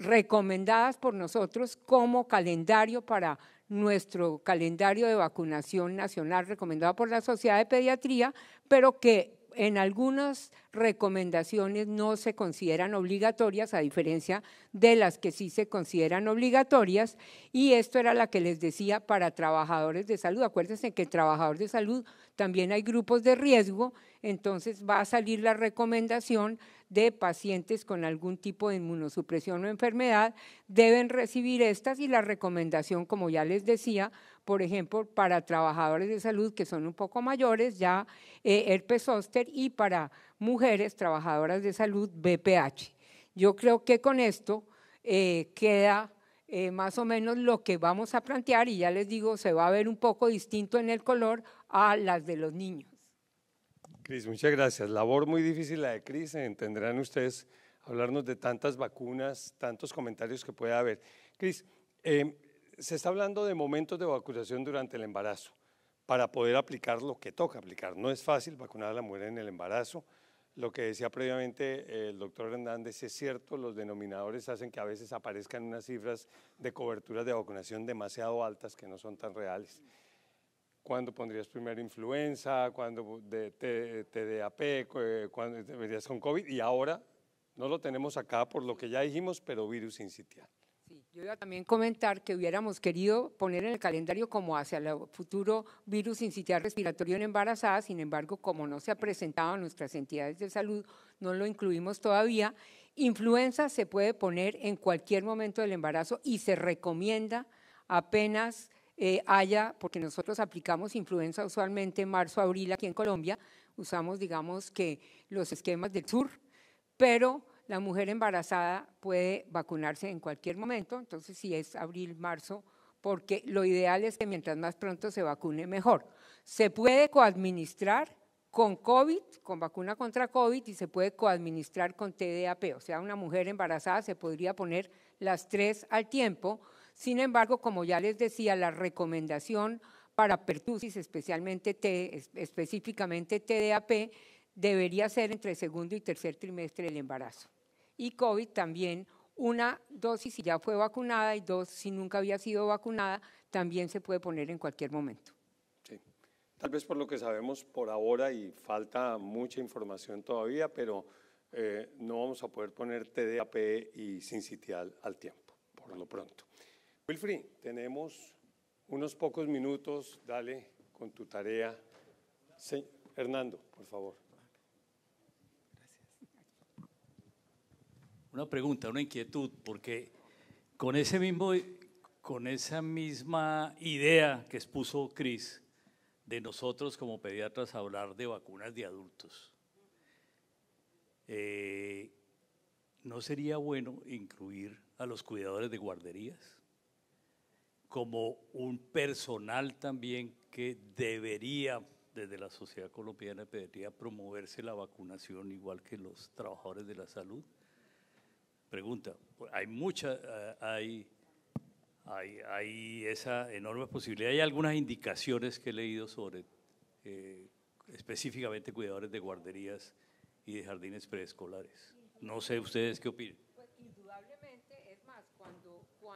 recomendadas por nosotros como calendario para nuestro calendario de vacunación nacional recomendado por la Sociedad de Pediatría, pero que en algunas recomendaciones no se consideran obligatorias, a diferencia de las que sí se consideran obligatorias. Y esto era la que les decía para trabajadores de salud. Acuérdense que trabajador de salud también hay grupos de riesgo, entonces va a salir la recomendación de pacientes con algún tipo de inmunosupresión o enfermedad, deben recibir estas y la recomendación, como ya les decía, por ejemplo, para trabajadores de salud que son un poco mayores, ya eh, herpes zóster, y para mujeres trabajadoras de salud, BPH. Yo creo que con esto eh, queda eh, más o menos lo que vamos a plantear, y ya les digo, se va a ver un poco distinto en el color a las de los niños. Cris, muchas gracias. Labor muy difícil la de Cris, entenderán ustedes hablarnos de tantas vacunas, tantos comentarios que pueda haber. Cris, eh, se está hablando de momentos de vacunación durante el embarazo para poder aplicar lo que toca aplicar. No es fácil vacunar a la mujer en el embarazo. Lo que decía previamente eh, el doctor Hernández es cierto, los denominadores hacen que a veces aparezcan unas cifras de coberturas de vacunación demasiado altas que no son tan reales. ¿Cuándo pondrías primera influenza? ¿Cuándo de, TDAP? ¿Cuándo deberías con COVID? Y ahora no lo tenemos acá por lo que ya dijimos, pero virus situ. Yo iba también a comentar que hubiéramos querido poner en el calendario como hacia el futuro virus incitar respiratorio en embarazadas, sin embargo, como no se ha presentado en nuestras entidades de salud, no lo incluimos todavía. Influenza se puede poner en cualquier momento del embarazo y se recomienda apenas eh, haya, porque nosotros aplicamos influenza usualmente en marzo, abril aquí en Colombia, usamos digamos que los esquemas del sur, pero la mujer embarazada puede vacunarse en cualquier momento, entonces si es abril, marzo, porque lo ideal es que mientras más pronto se vacune, mejor. Se puede coadministrar con COVID, con vacuna contra COVID, y se puede coadministrar con TDAP. O sea, una mujer embarazada se podría poner las tres al tiempo. Sin embargo, como ya les decía, la recomendación para pertusis, especialmente específicamente TDAP, debería ser entre segundo y tercer trimestre del embarazo y COVID también una dosis si ya fue vacunada y dos si nunca había sido vacunada, también se puede poner en cualquier momento. Sí, tal vez por lo que sabemos por ahora y falta mucha información todavía, pero eh, no vamos a poder poner TDAP y sincitial al tiempo, por lo pronto. Wilfrey, tenemos unos pocos minutos, dale con tu tarea. Hernando, por favor. una pregunta, una inquietud, porque con, ese mismo, con esa misma idea que expuso Cris de nosotros como pediatras hablar de vacunas de adultos, eh, ¿no sería bueno incluir a los cuidadores de guarderías como un personal también que debería desde la Sociedad Colombiana de Pediatría promoverse la vacunación igual que los trabajadores de la salud? pregunta. Hay mucha, eh, hay, hay, hay, esa enorme posibilidad. Hay algunas indicaciones que he leído sobre eh, específicamente cuidadores de guarderías y de jardines preescolares. No sé ustedes qué opinan.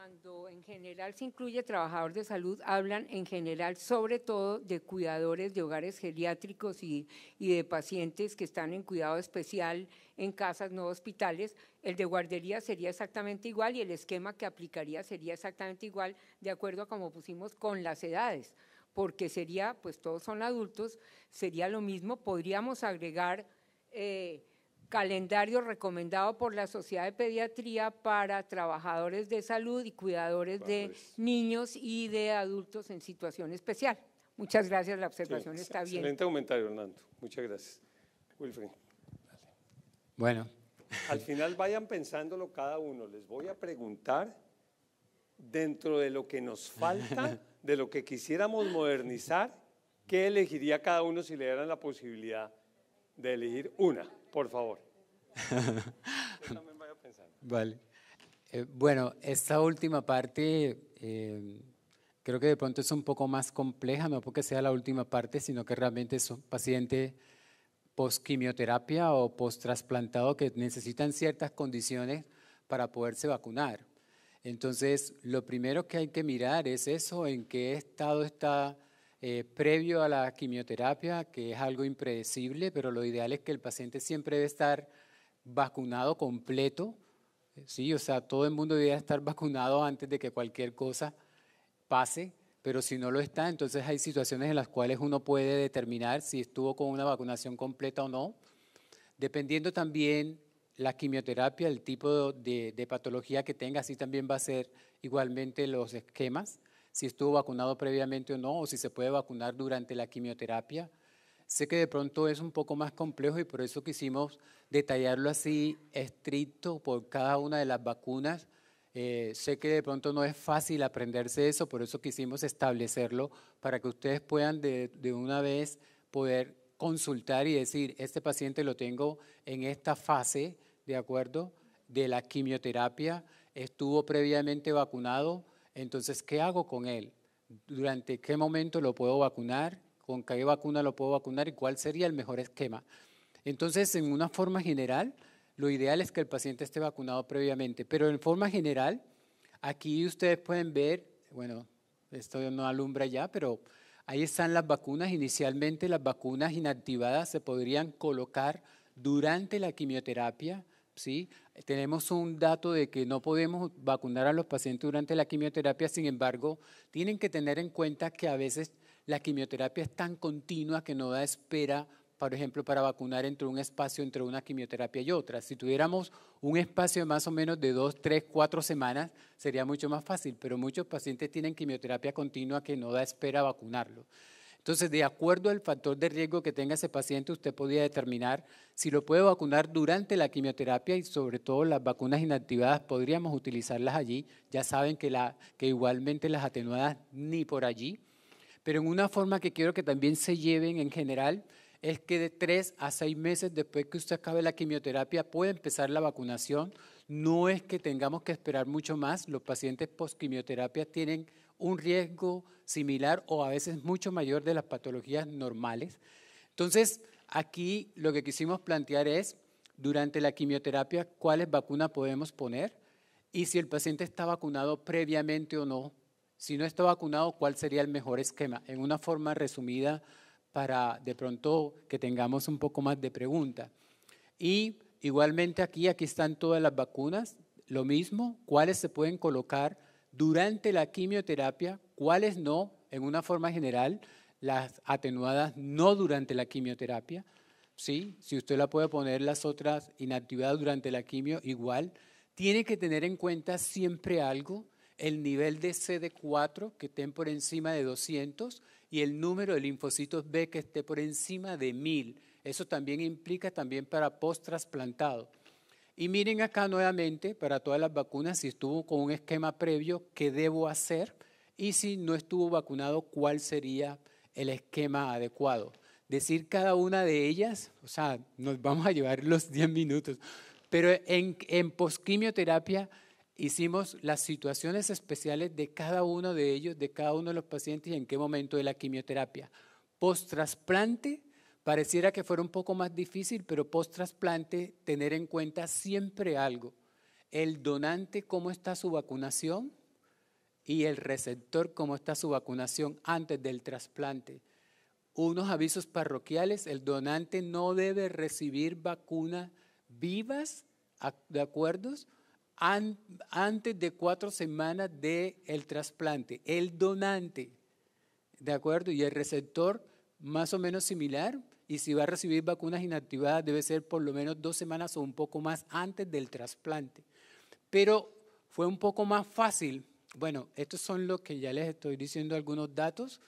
Cuando en general se incluye trabajador de salud, hablan en general sobre todo de cuidadores de hogares geriátricos y, de pacientes que están en cuidado especial en casas, no hospitales. El de guardería sería exactamente igual y el esquema que aplicaría sería exactamente igual de acuerdo a como pusimos con las edades, porque sería, pues todos son adultos, sería lo mismo, podríamos agregar... Eh, calendario recomendado por la Sociedad de Pediatría para trabajadores de salud y cuidadores de niños y de adultos en situación especial. Muchas gracias, la observación está bien. Excelente comentario, Hernando. Muchas gracias. Wilfred. Bueno. Al final vayan pensándolo cada uno. Les voy a preguntar dentro de lo que nos falta, de lo que quisiéramos modernizar, ¿qué elegiría cada uno si le dieran la posibilidad de elegir una, por favor? Vale. Eh, bueno, esta última parte eh, creo que de pronto es un poco más compleja, no porque sea la última parte, sino que realmente es un paciente post quimioterapia o post trasplantado que necesitan ciertas condiciones para poderse vacunar. Entonces, lo primero que hay que mirar es eso, en qué estado está eh, previo a la quimioterapia, que es algo impredecible, pero lo ideal es que el paciente siempre debe estar vacunado completo, sí, o sea, todo el mundo debería estar vacunado antes de que cualquier cosa pase, pero si no lo está, entonces hay situaciones en las cuales uno puede determinar si estuvo con una vacunación completa o no, dependiendo también la quimioterapia, el tipo de, patología que tenga, así también va a ser igualmente los esquemas, si estuvo vacunado previamente o no, o si se puede vacunar durante la quimioterapia Sé que de pronto es un poco más complejo y por eso quisimos detallarlo así estricto por cada una de las vacunas. Eh, sé que de pronto no es fácil aprenderse eso, por eso quisimos establecerlo para que ustedes puedan de, de una vez poder consultar y decir, este paciente lo tengo en esta fase, ¿de acuerdo? De la quimioterapia, estuvo previamente vacunado, entonces, ¿qué hago con él? ¿Durante qué momento lo puedo vacunar? con qué vacuna lo puedo vacunar y cuál sería el mejor esquema. Entonces, en una forma general, lo ideal es que el paciente esté vacunado previamente, pero en forma general, aquí ustedes pueden ver, bueno, esto no alumbra ya, pero ahí están las vacunas. Inicialmente las vacunas inactivadas se podrían colocar durante la quimioterapia, ¿sí? Tenemos un dato de que no podemos vacunar a los pacientes durante la quimioterapia, sin embargo, tienen que tener en cuenta que a veces la quimioterapia es tan continua que no da espera, por ejemplo, para vacunar entre un espacio, entre una quimioterapia y otra. Si tuviéramos un espacio de más o menos de dos, tres, cuatro semanas, sería mucho más fácil, pero muchos pacientes tienen quimioterapia continua que no da espera a vacunarlo. Entonces, de acuerdo al factor de riesgo que tenga ese paciente, usted podría determinar si lo puede vacunar durante la quimioterapia y sobre todo las vacunas inactivadas podríamos utilizarlas allí. Ya saben que, que igualmente las atenuadas ni por allí pero en una forma que quiero que también se lleven en general es que de tres a seis meses después que usted acabe la quimioterapia puede empezar la vacunación. No es que tengamos que esperar mucho más. Los pacientes post-quimioterapia tienen un riesgo similar o a veces mucho mayor de las patologías normales. Entonces, aquí lo que quisimos plantear es, durante la quimioterapia, cuáles vacunas podemos poner y si el paciente está vacunado previamente o no si no está vacunado, ¿cuál sería el mejor esquema? En una forma resumida para de pronto que tengamos un poco más de pregunta. Y igualmente aquí, aquí están todas las vacunas, lo mismo, cuáles se pueden colocar durante la quimioterapia, cuáles no, en una forma general, las atenuadas no durante la quimioterapia, ¿sí? Si usted la puede poner las otras inactivadas durante la quimio, igual. Tiene que tener en cuenta siempre algo, el nivel de CD4 que estén por encima de 200 y el número de linfocitos B que esté por encima de 1000. Eso también implica también para post trasplantado. Y miren acá nuevamente para todas las vacunas si estuvo con un esquema previo, qué debo hacer y si no estuvo vacunado, cuál sería el esquema adecuado. Decir cada una de ellas, o sea, nos vamos a llevar los 10 minutos, pero en, en posquimioterapia hicimos las situaciones especiales de cada uno de ellos, de cada uno de los pacientes y en qué momento de la quimioterapia. Post trasplante, pareciera que fuera un poco más difícil, pero post trasplante tener en cuenta siempre algo. El donante, cómo está su vacunación y el receptor, cómo está su vacunación antes del trasplante. Unos avisos parroquiales, el donante no debe recibir vacunas vivas, ¿de acuerdo? antes de cuatro semanas del trasplante. El donante, ¿de acuerdo? Y el receptor, más o menos similar. Y si va a recibir vacunas inactivadas, debe ser por lo menos dos semanas o un poco más antes del trasplante. Pero fue un poco más fácil. Bueno, estos son los que ya les estoy diciendo algunos datos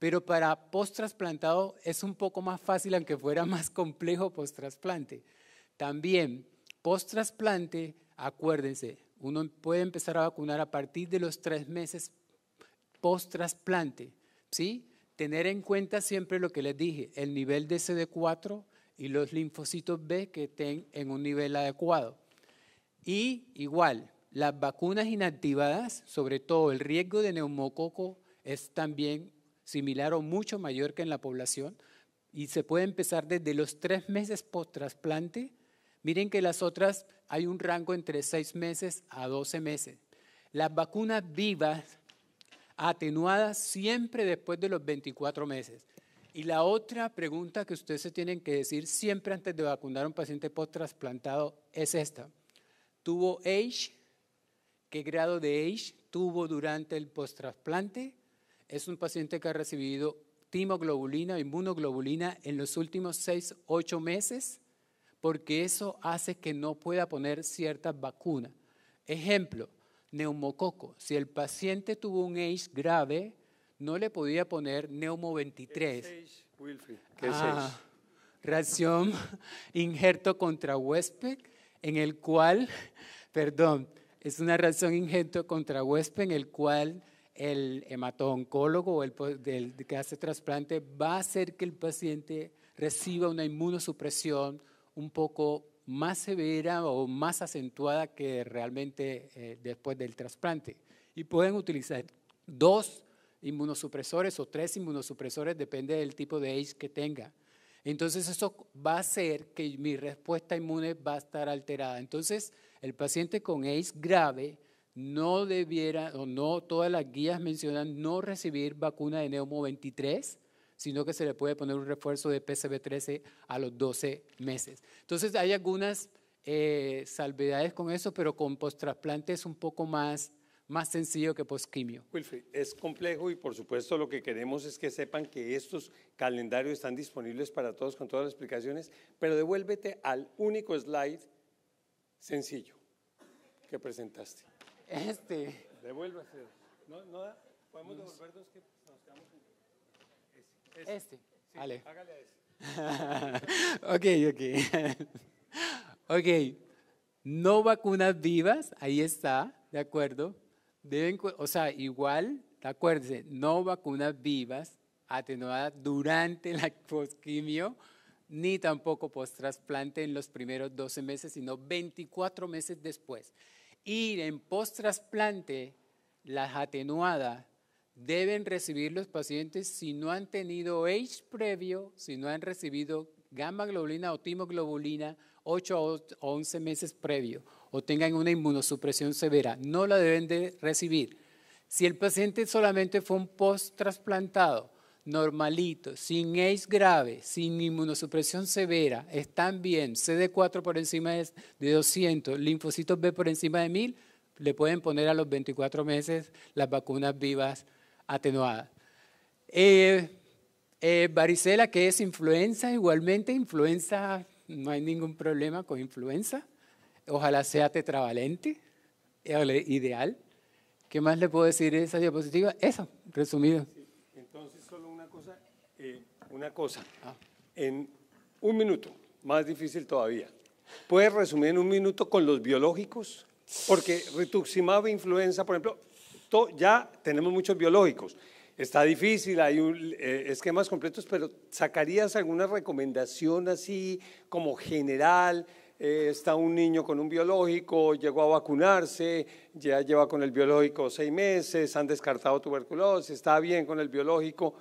pero para post-trasplantado es un poco más fácil, aunque fuera más complejo post-trasplante. También, post-trasplante Acuérdense, uno puede empezar a vacunar a partir de los tres meses post-trasplante, ¿sí? Tener en cuenta siempre lo que les dije, el nivel de CD4 y los linfocitos B que estén en un nivel adecuado. Y igual, las vacunas inactivadas, sobre todo el riesgo de neumococo es también similar o mucho mayor que en la población y se puede empezar desde los tres meses post-trasplante Miren que las otras hay un rango entre 6 meses a 12 meses. Las vacunas vivas, atenuadas siempre después de los 24 meses. Y la otra pregunta que ustedes se tienen que decir siempre antes de vacunar a un paciente post-trasplantado es esta. ¿Tuvo age? ¿Qué grado de age tuvo durante el post-trasplante? Es un paciente que ha recibido timoglobulina o inmunoglobulina en los últimos 6, 8 meses porque eso hace que no pueda poner cierta vacuna. Ejemplo, neumococo. Si el paciente tuvo un AIDS grave, no le podía poner neumo 23. Es ¿qué ah, Reacción injerto contra huésped, en el cual, perdón, es una reacción injerto contra huésped en el cual el hematooncólogo o el que hace trasplante va a hacer que el paciente reciba una inmunosupresión un poco más severa o más acentuada que realmente eh, después del trasplante. Y pueden utilizar dos inmunosupresores o tres inmunosupresores, depende del tipo de AIDS que tenga. Entonces eso va a hacer que mi respuesta inmune va a estar alterada. Entonces el paciente con AIDS grave no debiera, o no, todas las guías mencionan no recibir vacuna de neumo 23 sino que se le puede poner un refuerzo de PCB13 a los 12 meses. Entonces hay algunas eh, salvedades con eso, pero con post es un poco más, más sencillo que postquimio. quimio es complejo y por supuesto lo que queremos es que sepan que estos calendarios están disponibles para todos con todas las explicaciones, pero devuélvete al único slide sencillo que presentaste. Este. Devuélvase. No, no, podemos devolvernos que nos quedamos este. este. a ok, ok. No vacunas vivas, ahí está, ¿de acuerdo? Deben, o sea, igual, acuérdense, no vacunas vivas atenuadas durante la postquimio, ni tampoco post-trasplante en los primeros 12 meses, sino 24 meses después. Y en post-trasplante, las atenuadas deben recibir los pacientes si no han tenido AIDS previo, si no han recibido gamma globulina o timoglobulina 8 o 11 meses previo o tengan una inmunosupresión severa. No la deben de recibir. Si el paciente solamente fue un post trasplantado, normalito, sin AIDS grave, sin inmunosupresión severa, están bien, CD4 por encima de 200, linfocitos B por encima de 1000, le pueden poner a los 24 meses las vacunas vivas atenuada. Eh, eh, varicela, que es influenza, igualmente influenza, no hay ningún problema con influenza. Ojalá sea tetravalente, ideal. ¿Qué más le puedo decir en esa diapositiva? Eso, resumido. Entonces, solo una cosa, eh, una cosa. Ah. En un minuto, más difícil todavía. ¿Puedes resumir en un minuto con los biológicos? Porque rituximab e influenza, por ejemplo, ya tenemos muchos biológicos. Está difícil, hay eh, esquemas completos, pero ¿sacarías alguna recomendación así como general? Eh, está un niño con un biológico, llegó a vacunarse, ya lleva con el biológico seis meses, han descartado tuberculosis, está bien con el biológico,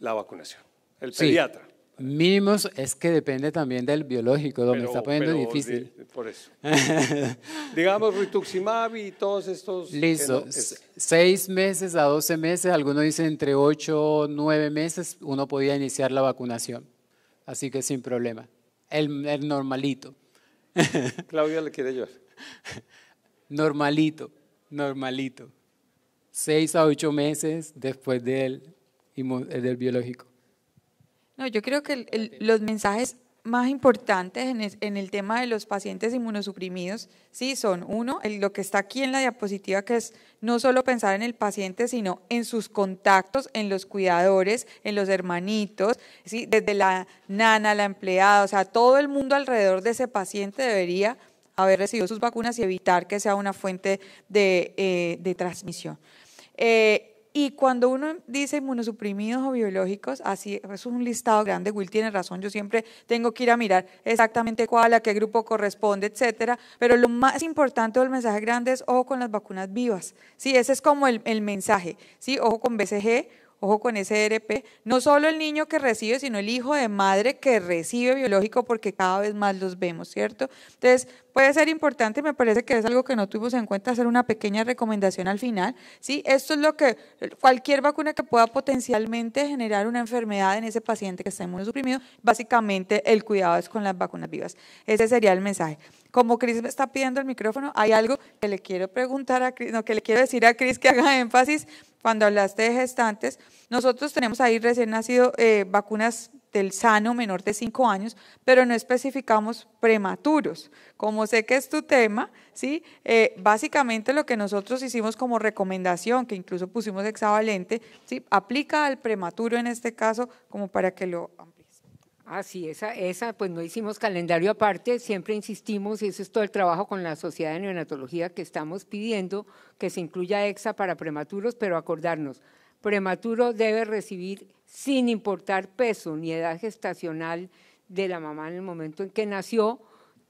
la vacunación, el pediatra mínimos es que depende también del biológico, donde está poniendo difícil. por eso. Digamos, rituximab y todos estos... Listo, seis meses a doce meses, algunos dicen entre ocho, o nueve meses, uno podía iniciar la vacunación. Así que sin problema, el, normalito. Claudia le quiere llorar. Normalito, normalito. Seis a ocho meses después del, del biológico. No, yo creo que los mensajes más importantes en el, tema de los pacientes inmunosuprimidos, sí, son uno, el, lo que está aquí en la diapositiva, que es no solo pensar en el paciente, sino en sus contactos, en los cuidadores, en los hermanitos, ¿sí? desde la nana, la empleada, o sea, todo el mundo alrededor de ese paciente debería haber recibido sus vacunas y evitar que sea una fuente de, eh, transmisión. Eh, y cuando uno dice inmunosuprimidos o biológicos, así es un listado grande, Will tiene razón, yo siempre tengo que ir a mirar exactamente cuál, a qué grupo corresponde, etcétera, pero lo más importante del mensaje grande es ojo con las vacunas vivas, ¿sí? Ese es como el, mensaje, ¿sí? Ojo con BCG, ojo con SRP, no solo el niño que recibe, sino el hijo de madre que recibe biológico, porque cada vez más los vemos, ¿cierto? Entonces, puede ser importante me parece que es algo que no tuvimos en cuenta, hacer una pequeña recomendación al final. ¿sí? Esto es lo que cualquier vacuna que pueda potencialmente generar una enfermedad en ese paciente que está inmunosuprimido, básicamente el cuidado es con las vacunas vivas. Ese sería el mensaje. Como Cris me está pidiendo el micrófono, hay algo que le quiero preguntar a Cris, no, que le quiero decir a Chris que haga énfasis cuando hablaste de gestantes. Nosotros tenemos ahí recién nacido eh, vacunas del sano menor de 5 años, pero no especificamos prematuros. Como sé que es tu tema, ¿sí? Eh, básicamente lo que nosotros hicimos como recomendación, que incluso pusimos exavalente, ¿sí? aplica al prematuro en este caso como para que lo amplíes. Ah, sí, esa, esa pues no hicimos calendario aparte, siempre insistimos, y eso es todo el trabajo con la Sociedad de Neonatología que estamos pidiendo que se incluya EXA para prematuros, pero acordarnos, prematuro debe recibir sin importar peso ni edad gestacional de la mamá en el momento en que nació,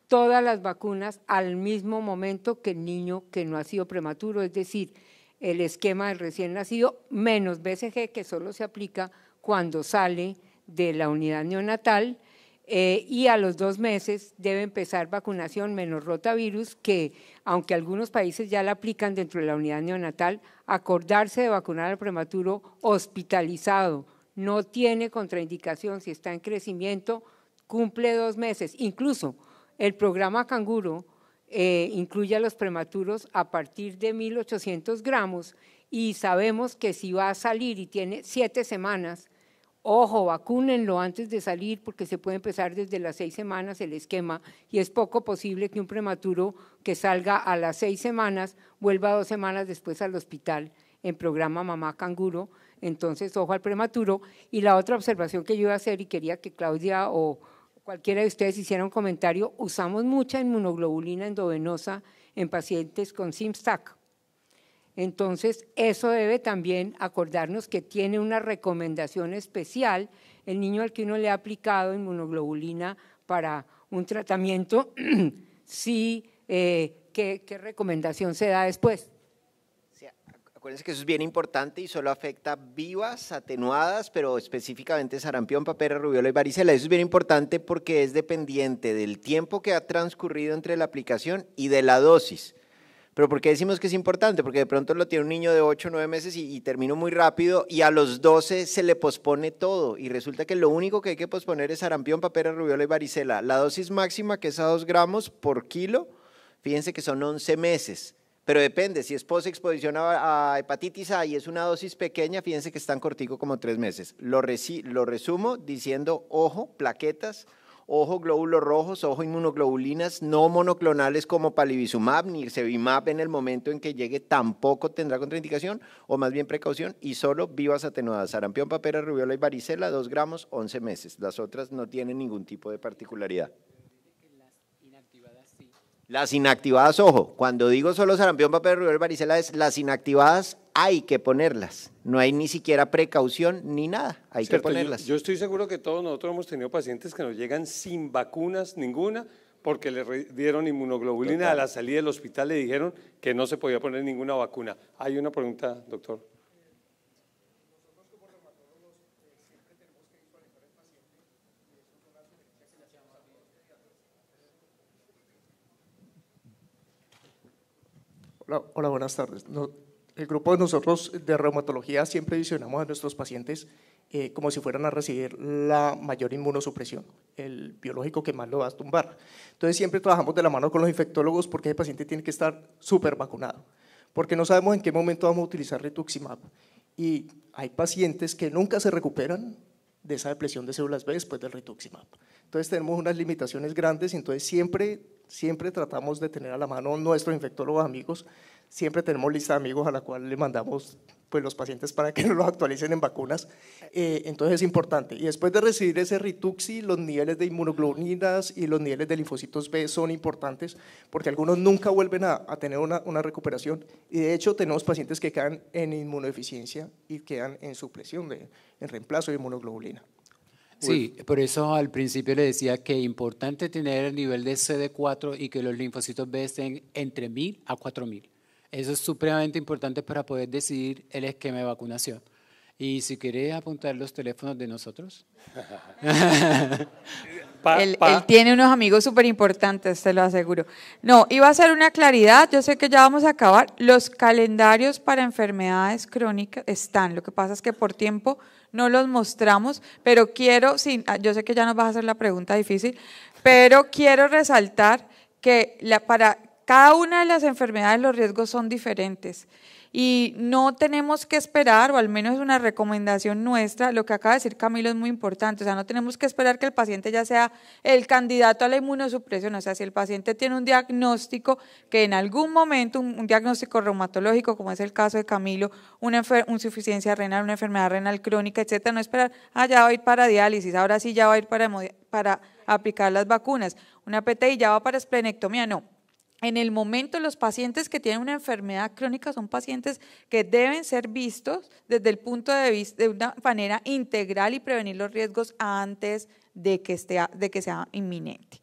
todas las vacunas al mismo momento que el niño que no ha sido prematuro, es decir, el esquema del recién nacido menos BCG, que solo se aplica cuando sale de la unidad neonatal, eh, y a los dos meses debe empezar vacunación menos rotavirus, que aunque algunos países ya la aplican dentro de la unidad neonatal, acordarse de vacunar al prematuro hospitalizado, no tiene contraindicación, si está en crecimiento, cumple dos meses. Incluso el programa Canguro eh, incluye a los prematuros a partir de 1.800 gramos y sabemos que si va a salir y tiene siete semanas, ojo, vacúnenlo antes de salir porque se puede empezar desde las seis semanas el esquema y es poco posible que un prematuro que salga a las seis semanas vuelva dos semanas después al hospital en programa Mamá Canguro entonces, ojo al prematuro. Y la otra observación que yo iba a hacer y quería que Claudia o cualquiera de ustedes hiciera un comentario, usamos mucha inmunoglobulina endovenosa en pacientes con SIMSTAC. Entonces, eso debe también acordarnos que tiene una recomendación especial el niño al que uno le ha aplicado inmunoglobulina para un tratamiento, sí, eh, ¿qué recomendación se da después? Acuérdense que eso es bien importante y solo afecta vivas, atenuadas, pero específicamente sarampión, papera, rubiola y varicela. Eso es bien importante porque es dependiente del tiempo que ha transcurrido entre la aplicación y de la dosis. Pero ¿por qué decimos que es importante? Porque de pronto lo tiene un niño de 8 o 9 meses y, y muy rápido y a los 12 se le pospone todo y resulta que lo único que hay que posponer es sarampión, papera, rubiola y varicela. La dosis máxima que es a 2 gramos por kilo, fíjense que son 11 meses. Pero depende, si es post-exposición a, hepatitis A y es una dosis pequeña, fíjense que es tan cortico como tres meses. Lo, resumo diciendo, ojo, plaquetas, ojo, glóbulos rojos, ojo, inmunoglobulinas no monoclonales como palivizumab ni cebimab en el momento en que llegue tampoco tendrá contraindicación o más bien precaución y solo vivas atenuadas, sarampión, papera, rubiola y varicela, dos gramos, once meses. Las otras no tienen ningún tipo de particularidad. Las inactivadas, ojo, cuando digo solo sarampión, papel, rubéola, varicela, es las inactivadas hay que ponerlas. No hay ni siquiera precaución ni nada. Hay que ponerlas. Yo, estoy seguro que todos nosotros hemos tenido pacientes que nos llegan sin vacunas ninguna porque le dieron inmunoglobulina a la salida del hospital, le dijeron que no se podía poner ninguna vacuna. Hay una pregunta, doctor. Hola, buenas tardes. el grupo de nosotros de reumatología siempre visionamos a nuestros pacientes eh, como si fueran a recibir la mayor inmunosupresión, el biológico que más lo va a tumbar. Entonces siempre trabajamos de la mano con los infectólogos porque ese paciente tiene que estar súper vacunado, porque no sabemos en qué momento vamos a utilizar rituximab. Y hay pacientes que nunca se recuperan de esa depresión de células B después del rituximab. Entonces tenemos unas limitaciones grandes, y entonces siempre Siempre tratamos de tener a la mano nuestros infectólogos amigos, siempre tenemos lista de amigos a la cual le mandamos pues, los pacientes para que nos los actualicen en vacunas. Eh, entonces es importante. Y después de recibir ese rituxi, los niveles de inmunoglobulinas y los niveles de linfocitos B son importantes porque algunos nunca vuelven a, tener una, recuperación. Y de hecho tenemos pacientes que quedan en inmunodeficiencia y quedan en supresión, de, en reemplazo de inmunoglobulina. Pues sí, por eso al principio le decía que es importante tener el nivel de CD4 y que los linfocitos B estén entre 1000 a 4000. Eso es supremamente importante para poder decidir el esquema de vacunación. Y si quiere apuntar los teléfonos de nosotros. Él, tiene unos amigos súper importantes, te lo aseguro. No, iba a ser una claridad, yo sé que ya vamos a acabar. Los calendarios para enfermedades crónicas están, lo que pasa es que por tiempo no los mostramos, pero quiero, sin, ah, yo sé que ya nos vas a hacer la pregunta difícil, pero quiero resaltar que para cada una de las enfermedades los riesgos son diferentes y no tenemos que esperar, o al menos es una recomendación nuestra, lo que acaba de decir Camilo es muy importante, o sea, no tenemos que esperar que el paciente ya sea el candidato a la inmunosupresión, o sea, si el paciente tiene un diagnóstico que en algún momento, un, diagnóstico reumatológico, como es el caso de Camilo, una insuficiencia renal, una enfermedad renal crónica, etcétera, no esperar, ah, ya va a ir para diálisis, ahora sí ya va a ir para, para aplicar las vacunas, una PTI ya va para esplenectomía, no, en el momento los pacientes que tienen una enfermedad crónica son pacientes que deben ser vistos desde el punto de vista de una manera integral y prevenir los riesgos antes de que, esté, de que sea inminente.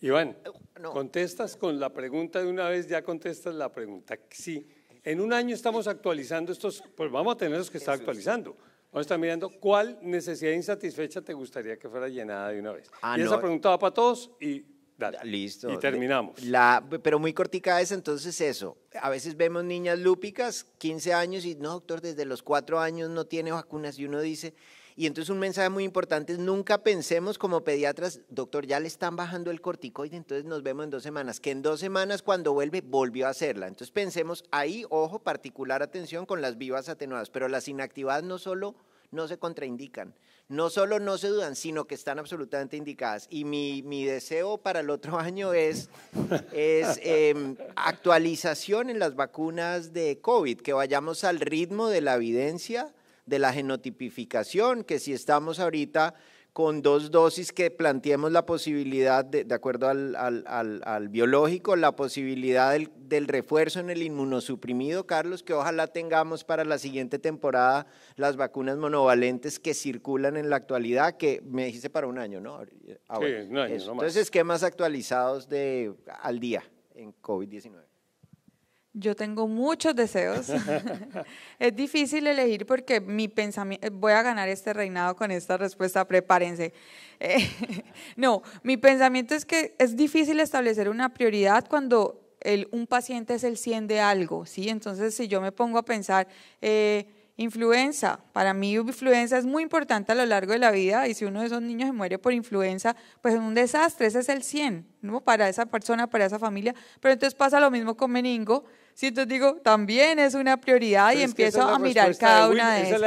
Iván, eh, contestas con la pregunta de una vez, ya contestas la pregunta. Sí, en un año estamos actualizando estos, pues vamos a tener los que estar actualizando. Vamos a estar mirando cuál necesidad insatisfecha te gustaría que fuera llenada de una vez. Ah, y esa pregunta va para todos y Listo. Y terminamos. La, pero muy corticada es entonces eso. A veces vemos niñas lúpicas, 15 años, y no, doctor, desde los cuatro años no tiene vacunas. Y uno dice, y entonces un mensaje muy importante es nunca pensemos como pediatras, doctor, ya le están bajando el corticoide, entonces nos vemos en dos semanas, que en dos semanas cuando vuelve volvió a hacerla. Entonces pensemos ahí, ojo, particular atención con las vivas atenuadas, pero las inactivadas no solo no se contraindican, no solo no se dudan, sino que están absolutamente indicadas. Y mi, deseo para el otro año es, es em, actualización en las vacunas de COVID, que vayamos al ritmo de la evidencia, de la genotipificación, que si estamos ahorita con dos dosis que planteemos la posibilidad, de, acuerdo al, biológico, la posibilidad del, refuerzo en el inmunosuprimido, Carlos, que ojalá tengamos para la siguiente temporada las vacunas monovalentes que circulan en la actualidad, que me dijiste para un año, ¿no? Ah, sí, un Entonces, esquemas actualizados de, al día en COVID-19. Yo tengo muchos deseos. es difícil elegir porque mi pensamiento, eh, voy a ganar este reinado con esta respuesta, prepárense. Eh, no, mi pensamiento es que es difícil establecer una prioridad cuando un paciente es el 100 de algo, ¿sí? Entonces, si yo me pongo a pensar, eh, influenza, para mí influenza es muy importante a lo largo de la vida y si uno de esos niños muere por influenza, pues es un desastre, ese es el 100, ¿no? Para esa persona, para esa familia. Pero entonces pasa lo mismo con meningo Sí, entonces digo, también es una prioridad y empiezo a mirar cada una de ellas.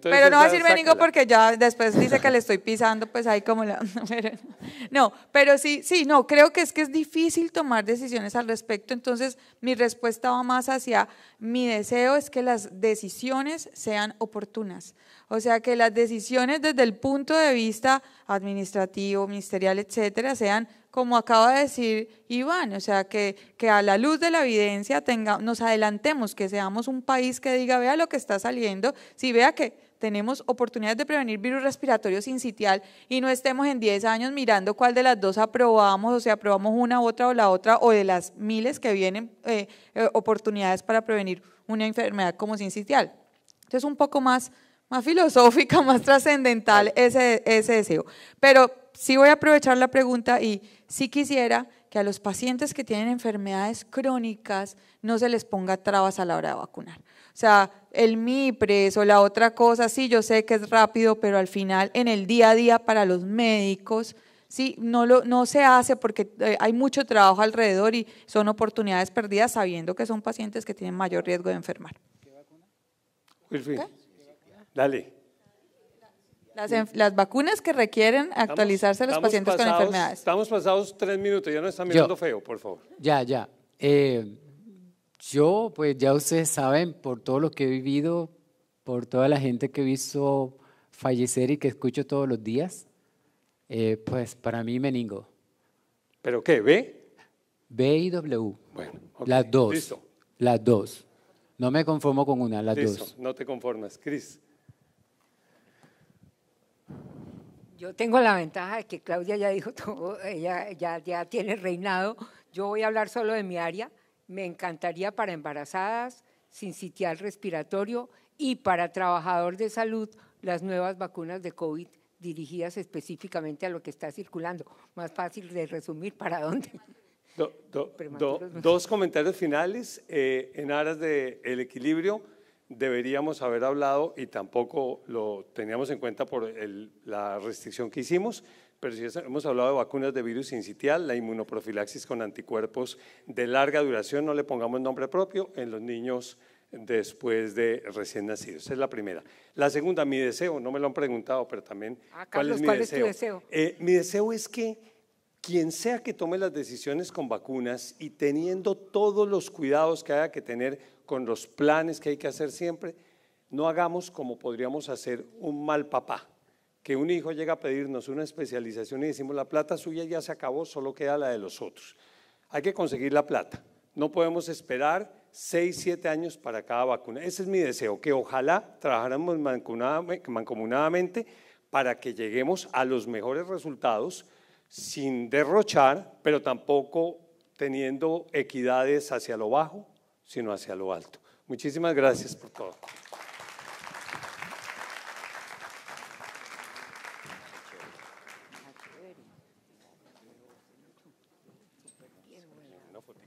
pero no va a decirme ningún porque ya después dice que le estoy pisando, pues ahí como la... no, pero sí, sí, no, creo que es que es difícil tomar decisiones al respecto, entonces mi respuesta va más hacia mi deseo es que las decisiones sean oportunas. O sea, que las decisiones desde el punto de vista administrativo, ministerial, etcétera, sean como acaba de decir Iván, o sea, que, que a la luz de la evidencia tenga, nos adelantemos, que seamos un país que diga, vea lo que está saliendo, si vea que tenemos oportunidades de prevenir virus respiratorio sin sitial y no estemos en 10 años mirando cuál de las dos aprobamos, o sea, aprobamos una, otra o la otra, o de las miles que vienen eh, eh, oportunidades para prevenir una enfermedad como sin sitial. Entonces, un poco más, más filosófica, más trascendental ese, ese deseo. Pero sí voy a aprovechar la pregunta y sí quisiera que a los pacientes que tienen enfermedades crónicas no se les ponga trabas a la hora de vacunar. O sea, el MIPRES o la otra cosa, sí, yo sé que es rápido, pero al final, en el día a día para los médicos, sí, no, lo, no se hace porque eh, hay mucho trabajo alrededor y son oportunidades perdidas sabiendo que son pacientes que tienen mayor riesgo de enfermar. ¿Qué Dale. Las, las vacunas que requieren actualizarse los pacientes con enfermedades. Estamos pasados tres minutos, ya no están mirando feo, por favor. Ya, ya. Eh, yo, pues ya ustedes saben, por todo lo que he vivido, por toda la gente que he visto fallecer y que escucho todos los días, eh, pues para mí meningo. ¿Pero qué? ¿B? B y W. Bueno, Las dos. Las dos. No me conformo con una, las dos. No te conformas. Cris. Yo tengo la ventaja de que Claudia ya dijo todo, ella ya, tiene reinado. Yo voy a hablar solo de mi área. Me encantaría para embarazadas, sin sitial respiratorio y para trabajador de salud, las nuevas vacunas de COVID dirigidas específicamente a lo que está circulando. Más fácil de resumir para dónde. dos comentarios finales eh, en aras del equilibrio deberíamos haber hablado y tampoco lo teníamos en cuenta por la restricción que hicimos, pero sí hemos hablado de vacunas de virus incitial, la inmunoprofilaxis con anticuerpos de larga duración, no le pongamos nombre propio, en los niños después de recién nacidos. Esa es la primera. La segunda, mi deseo, no me lo han preguntado, pero también, ah, Carlos, ¿cuál es mi deseo? tu deseo? Eh, mi deseo es que quien sea que tome las decisiones con vacunas y teniendo todos los cuidados que haya que tener, con los planes que hay que hacer siempre, no hagamos como podríamos hacer un mal papá, que un hijo llega a pedirnos una especialización y decimos, la plata suya ya se acabó, solo queda la de los otros. Hay que conseguir la plata. No podemos esperar 6, siete años para cada vacuna. Ese es mi deseo, que ojalá trabajáramos mancomunadamente para que lleguemos a los mejores resultados sin derrochar, pero tampoco teniendo equidades hacia lo bajo sino hacia lo alto. Muchísimas gracias por todo.